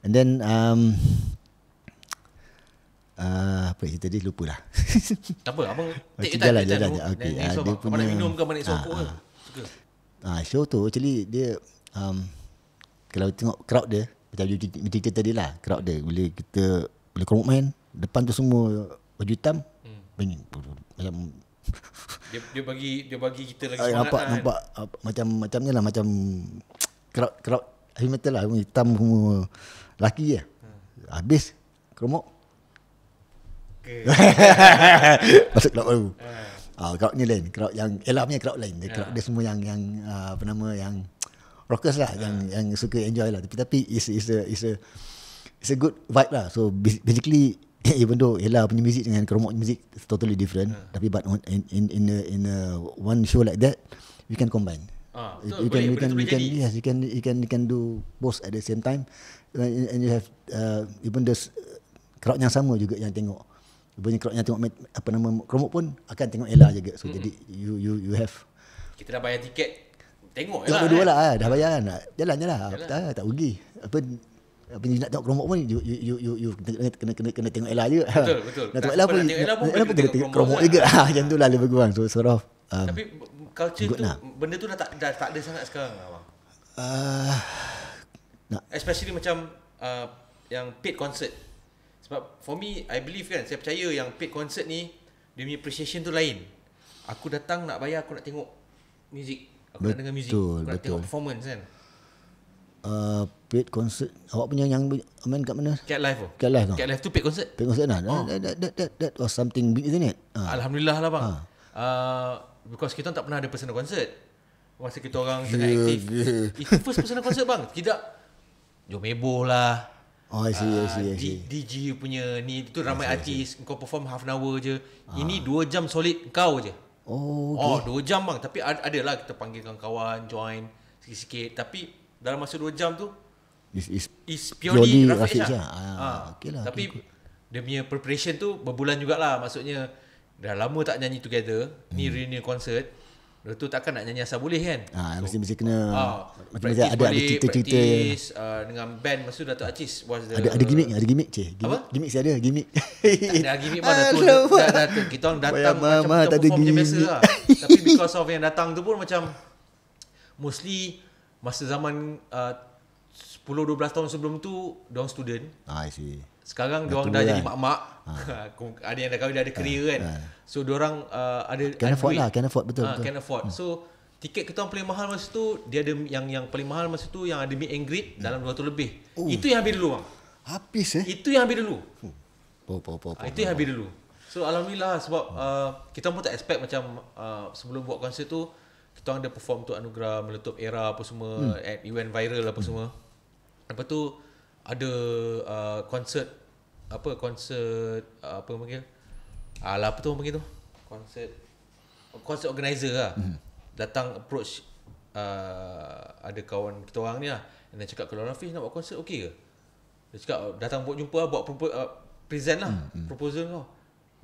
And then um uh, apa cerita tadi lupa lah. tak apa abang take time jalan jalan. jalan. Okey. Uh, dia apa, punya minum ke mana sopo ah, ke? Suka. Ah show tu actually dia um, kalau tengok crowd dia macam macam cerita tadi lah crowd dia bila kita boleh kerumun main depan tu semua baju hitam hmm. macam dia, dia bagi dia bagi kita lagi semangat nampak, kan? nampak macam macam ni lah macam crowd crowd heavy metal lah hitam semua laki je hmm. habis kerumok. Masuk kerap baru hmm. Ah, uh, crowd ni lain, crowd yang Elah punya crowd lain, dia, hmm. crowd dia semua yang yang uh, apa nama yang rockers lah, uh. yang yang suka enjoy lah. Tapi tapi is is a is a is a good vibe lah. So basically even though ialah punya music dengan Kromok punya music totally different uh. tapi but on, in in in a, in a one show like that we can combine Ah, so you, can, boleh, you, can, you can, yes, you can you can you can do both at the same time and, and you have uh, even the uh, crowd yang sama juga yang tengok punya crowd yang tengok apa nama Kromok pun akan tengok ialah juga so mm. jadi you you you have kita dah bayar tiket tengok Tengok kan? lah, dua lah, eh. dah bayar kan. Jalan je lah. Jalan. Ah, tak, tak rugi. Apa, apa ni nak tengok kromok pun you you you you kena kena kena, kena tengok Ella je. Betul betul. Nak tengok Ella pun. Ella pun kena tengok kromok kan? juga. Ha macam lah lebih kurang. So sort of. Um, Tapi culture tu lah. benda tu dah tak dah tak ada sangat sekarang abang. Ah, Especially macam uh, yang paid concert. Sebab for me I believe kan saya percaya yang paid concert ni demi appreciation tu lain. Aku datang nak bayar aku nak tengok music. Aku nak dengar music. Aku nak tengok performance kan. Uh, paid concert Awak punya yang main kat mana? Cat Life oh. Cat Life tu. Cat Life tu paid concert. Paid concert lah. Oh. That, that, that, that, that, was something big isn't it? Uh. Alhamdulillah lah bang. Uh. Uh, because kita tak pernah ada personal concert. Masa kita orang yeah, tengah aktif. Yeah. Itu first personal concert bang. Kita Jom heboh lah. Oh, I see, uh, I see, I see. DJ punya ni tu ramai I see, artis, I see. kau perform half an hour je. Uh. Ini 2 jam solid kau je. Oh, oh okay. oh dua jam bang, tapi ad- lah kita panggil kawan join sikit-sikit tapi dalam masa dua jam tu is is is purely, purely lah. Ah, ah. lah, Tapi okay, dia punya preparation tu berbulan jugalah maksudnya dah lama tak nyanyi together hmm. ni reunion concert Lepas tu takkan nak nyanyi asal boleh kan ah, so, mesti, mesti kena ah, macam ada, ada ada cerita-cerita uh, dengan band masa tu Dato' Acis was the, ada, ada gimmick ada gimmick cik gimmick, apa? gimmick si ada gimmick tak ada gimmick mana tu kita orang datang Bayang macam mama, tak ada macam biasa lah. tapi because of yang datang tu pun macam mostly masa zaman uh, 10-12 tahun sebelum tu Diorang student ah, I Sekarang diorang dah, jadi lah. mak-mak ah. Ada yang dah kahwin Dah ada ah. career kan ah. So orang uh, ada Can afford lah Can afford betul, uh, betul. Can afford hmm. So Tiket kita paling mahal masa tu Dia ada yang yang paling mahal masa tu Yang ada meet and greet hmm. Dalam 200 lebih oh. Itu yang habis dulu bang. Habis eh Itu yang habis dulu hmm. oh, oh, oh, oh, uh, Itu yang habis dulu So Alhamdulillah sebab uh, kita pun tak expect macam uh, sebelum buat konsert tu kita orang ada perform tu anugerah meletup era apa semua hmm. at event viral apa hmm. semua apa tu ada uh, concert apa concert uh, apa panggil? Alah ah, apa tu panggil tu? Concert concert organizer lah. hmm Datang approach uh, ada kawan kita orang ni lah. And then cakap kalau Rafiz nak buat concert okey ke? Dia cakap datang buat jumpa lah, buat uh, present lah hmm, hmm. proposal kau.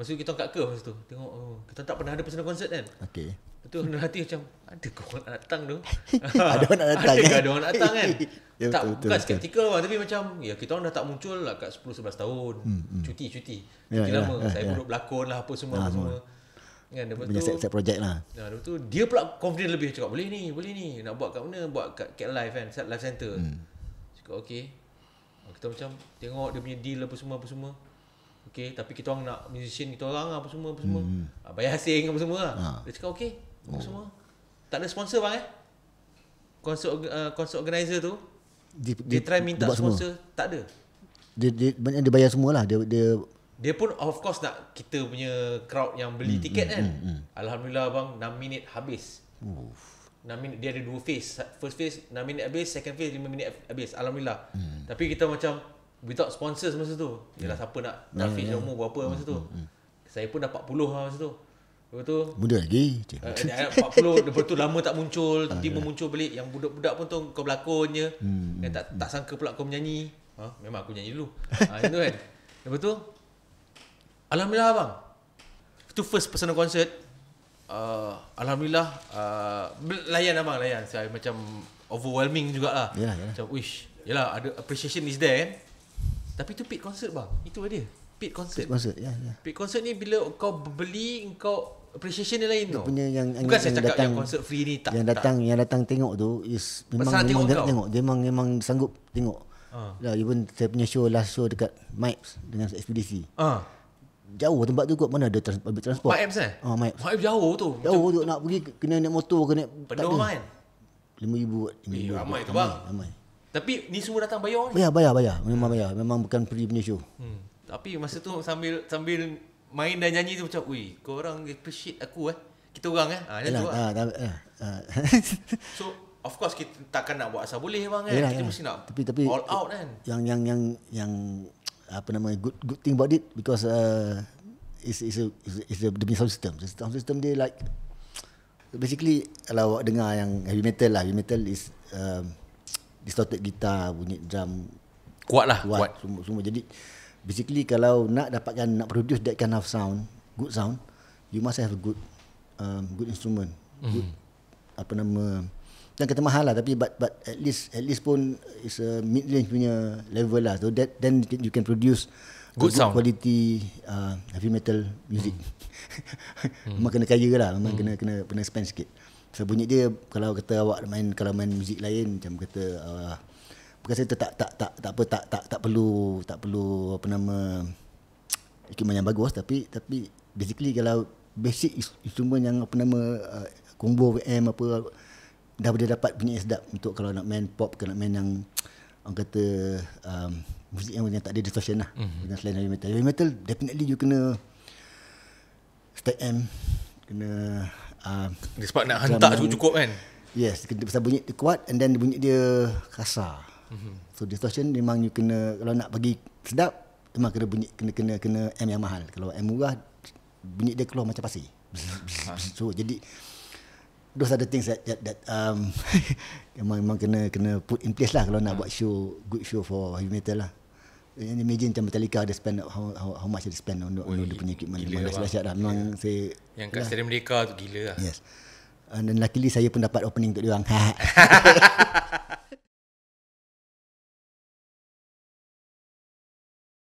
Lepas kita angkat ke lepas tu Tengok oh, Kita tak pernah ada personal concert kan Okay Lepas tu dalam hati macam Ada ke orang nak datang tu Ada orang nak datang Ada kan? ke orang nak datang kan ya, tak, betul, Bukan skeptikal lah Tapi macam Ya kita orang dah tak muncul lah Kat 10-11 tahun Cuti-cuti hmm, hmm. Ya, cuti ya, lama ya, Saya ya. duduk berlakon lah Apa semua-apa semua, nah, semua. Kan, lepas Punya tu, set, set project lah nah, ya, Lepas tu dia pula confident lebih Cakap boleh ni Boleh ni Nak buat kat mana Buat kat Cat Life kan Set Life Center hmm. Cakap okay Kita macam Tengok dia punya deal apa semua. Okay, tapi kita orang nak musician kita orang apa semua apa semua. Hmm. Uh, bayar asing apa semua. Uh. Dia cakap okey, apa oh. semua. Tak ada sponsor bang eh. Konsert uh, konsert organizer tu di, dia di, try minta sponsor, semua. tak ada. Dia dia banyak dia bayar semualah. Dia dia dia pun of course nak kita punya crowd yang beli hmm, tiket hmm, kan. Hmm, hmm. Alhamdulillah bang 6 minit habis. Uf. 6 minit dia ada dua phase. First phase 6 minit habis, second phase 5 minit habis. Alhamdulillah. Hmm. Tapi kita macam without sponsors masa tu. Yalah hmm. siapa nak nak fit nombor berapa masa tu. Mm, mm. Saya pun dah 40 lah masa tu. Lepas tu muda lagi. Eh, eh, eh, uh, 40 lepas tu lama tak muncul, ah, tiba-tiba ah, muncul balik yang budak-budak pun tu kau berlakon je. Mm, hmm, tak tak sangka pula kau menyanyi. Ha, memang aku nyanyi dulu. Ha, uh, kan. Lepas tu Alhamdulillah bang, Itu first personal concert. Uh, Alhamdulillah uh, Layan abang layan Saya macam Overwhelming jugalah yeah, yeah. Macam wish Yelah ada appreciation is there kan tapi tu pit concert bang. Itu dia. pit concert. Paid concert, ya. Yeah, yeah. Paid concert ni bila kau beli, kau appreciation dia lain tu. Punya yang, Bukan yang, saya yang cakap datang, yang concert free ni tak. Yang datang tak. yang datang tengok tu is memang Pesan memang tengok, tengok. Dia memang memang sanggup tengok. Ha. Uh. Lah, even saya punya show last show dekat Mipes dengan ekspedisi. Ha. Uh. Jauh tempat tu kot mana ada trans, public transport. Mipes eh? Ha, uh, Mipes. Mipes jauh tu. Jauh tu nak pergi kena naik motor kena Penuh kan. 5000 ribu. Eh, ribu ramai tu bang. ramai. Tapi ni semua datang bayar ni? Bayar, bayar, bayar. Memang bayar. Memang bukan free punya show. Hmm. Tapi masa tu sambil sambil main dan nyanyi tu macam, kau orang appreciate aku eh. Kita orang eh. Ha, Yalah, lah. ah, tak, ah, ah. so, of course kita takkan nak buat asal boleh bang kan. Yalah, kita mesti nak tapi, tapi, all out kan. Yang, yang, yang, yang, apa nama, good good thing about it because uh, it's, it's a, it's a, it's a sound system. The sound system dia like, basically kalau awak dengar yang heavy metal lah, heavy metal is, um, distorted gitar, bunyi drum kuat lah kuat, kuat. Semua, semua jadi basically kalau nak dapatkan nak produce that kind of sound good sound you must have a good um, good instrument mm-hmm. good apa nama dan kata mahal lah tapi but but at least at least pun is a mid range punya level lah so that then you can produce good, good sound quality uh, heavy metal music mm. mm. memang kena kaya lah memang mm. kena kena kena spend sikit So bunyi dia kalau kata awak main kalau main muzik lain macam kata uh, bukan saya tak, tak tak tak tak apa tak tak tak perlu tak perlu apa nama equipment yang bagus tapi tapi basically kalau basic instrument yang apa nama uh, combo VM apa dah boleh dapat bunyi yang sedap untuk kalau nak main pop ke nak main yang orang kata um, muzik yang, yang tak ada distortion lah mm-hmm. selain heavy metal heavy metal definitely you kena stack amp kena uh, sebab nak hantar tu cukup kan yes kena besar bunyi dia kuat and then bunyi dia kasar mm-hmm. so distortion memang you kena kalau nak bagi sedap memang kena bunyi kena kena kena M yang mahal kalau M murah bunyi dia keluar macam pasir ha. so jadi those are the things that that, that um memang memang kena kena put in place lah kalau nak mm-hmm. buat show good show for heavy metal lah imagine macam Metallica ada spend how, how, how much they spend untuk oh, dia punya equipment lah. memang dah memang yeah. saya yang kat stadium mereka tu gila lah yes dan luckily saya pun dapat opening untuk dia orang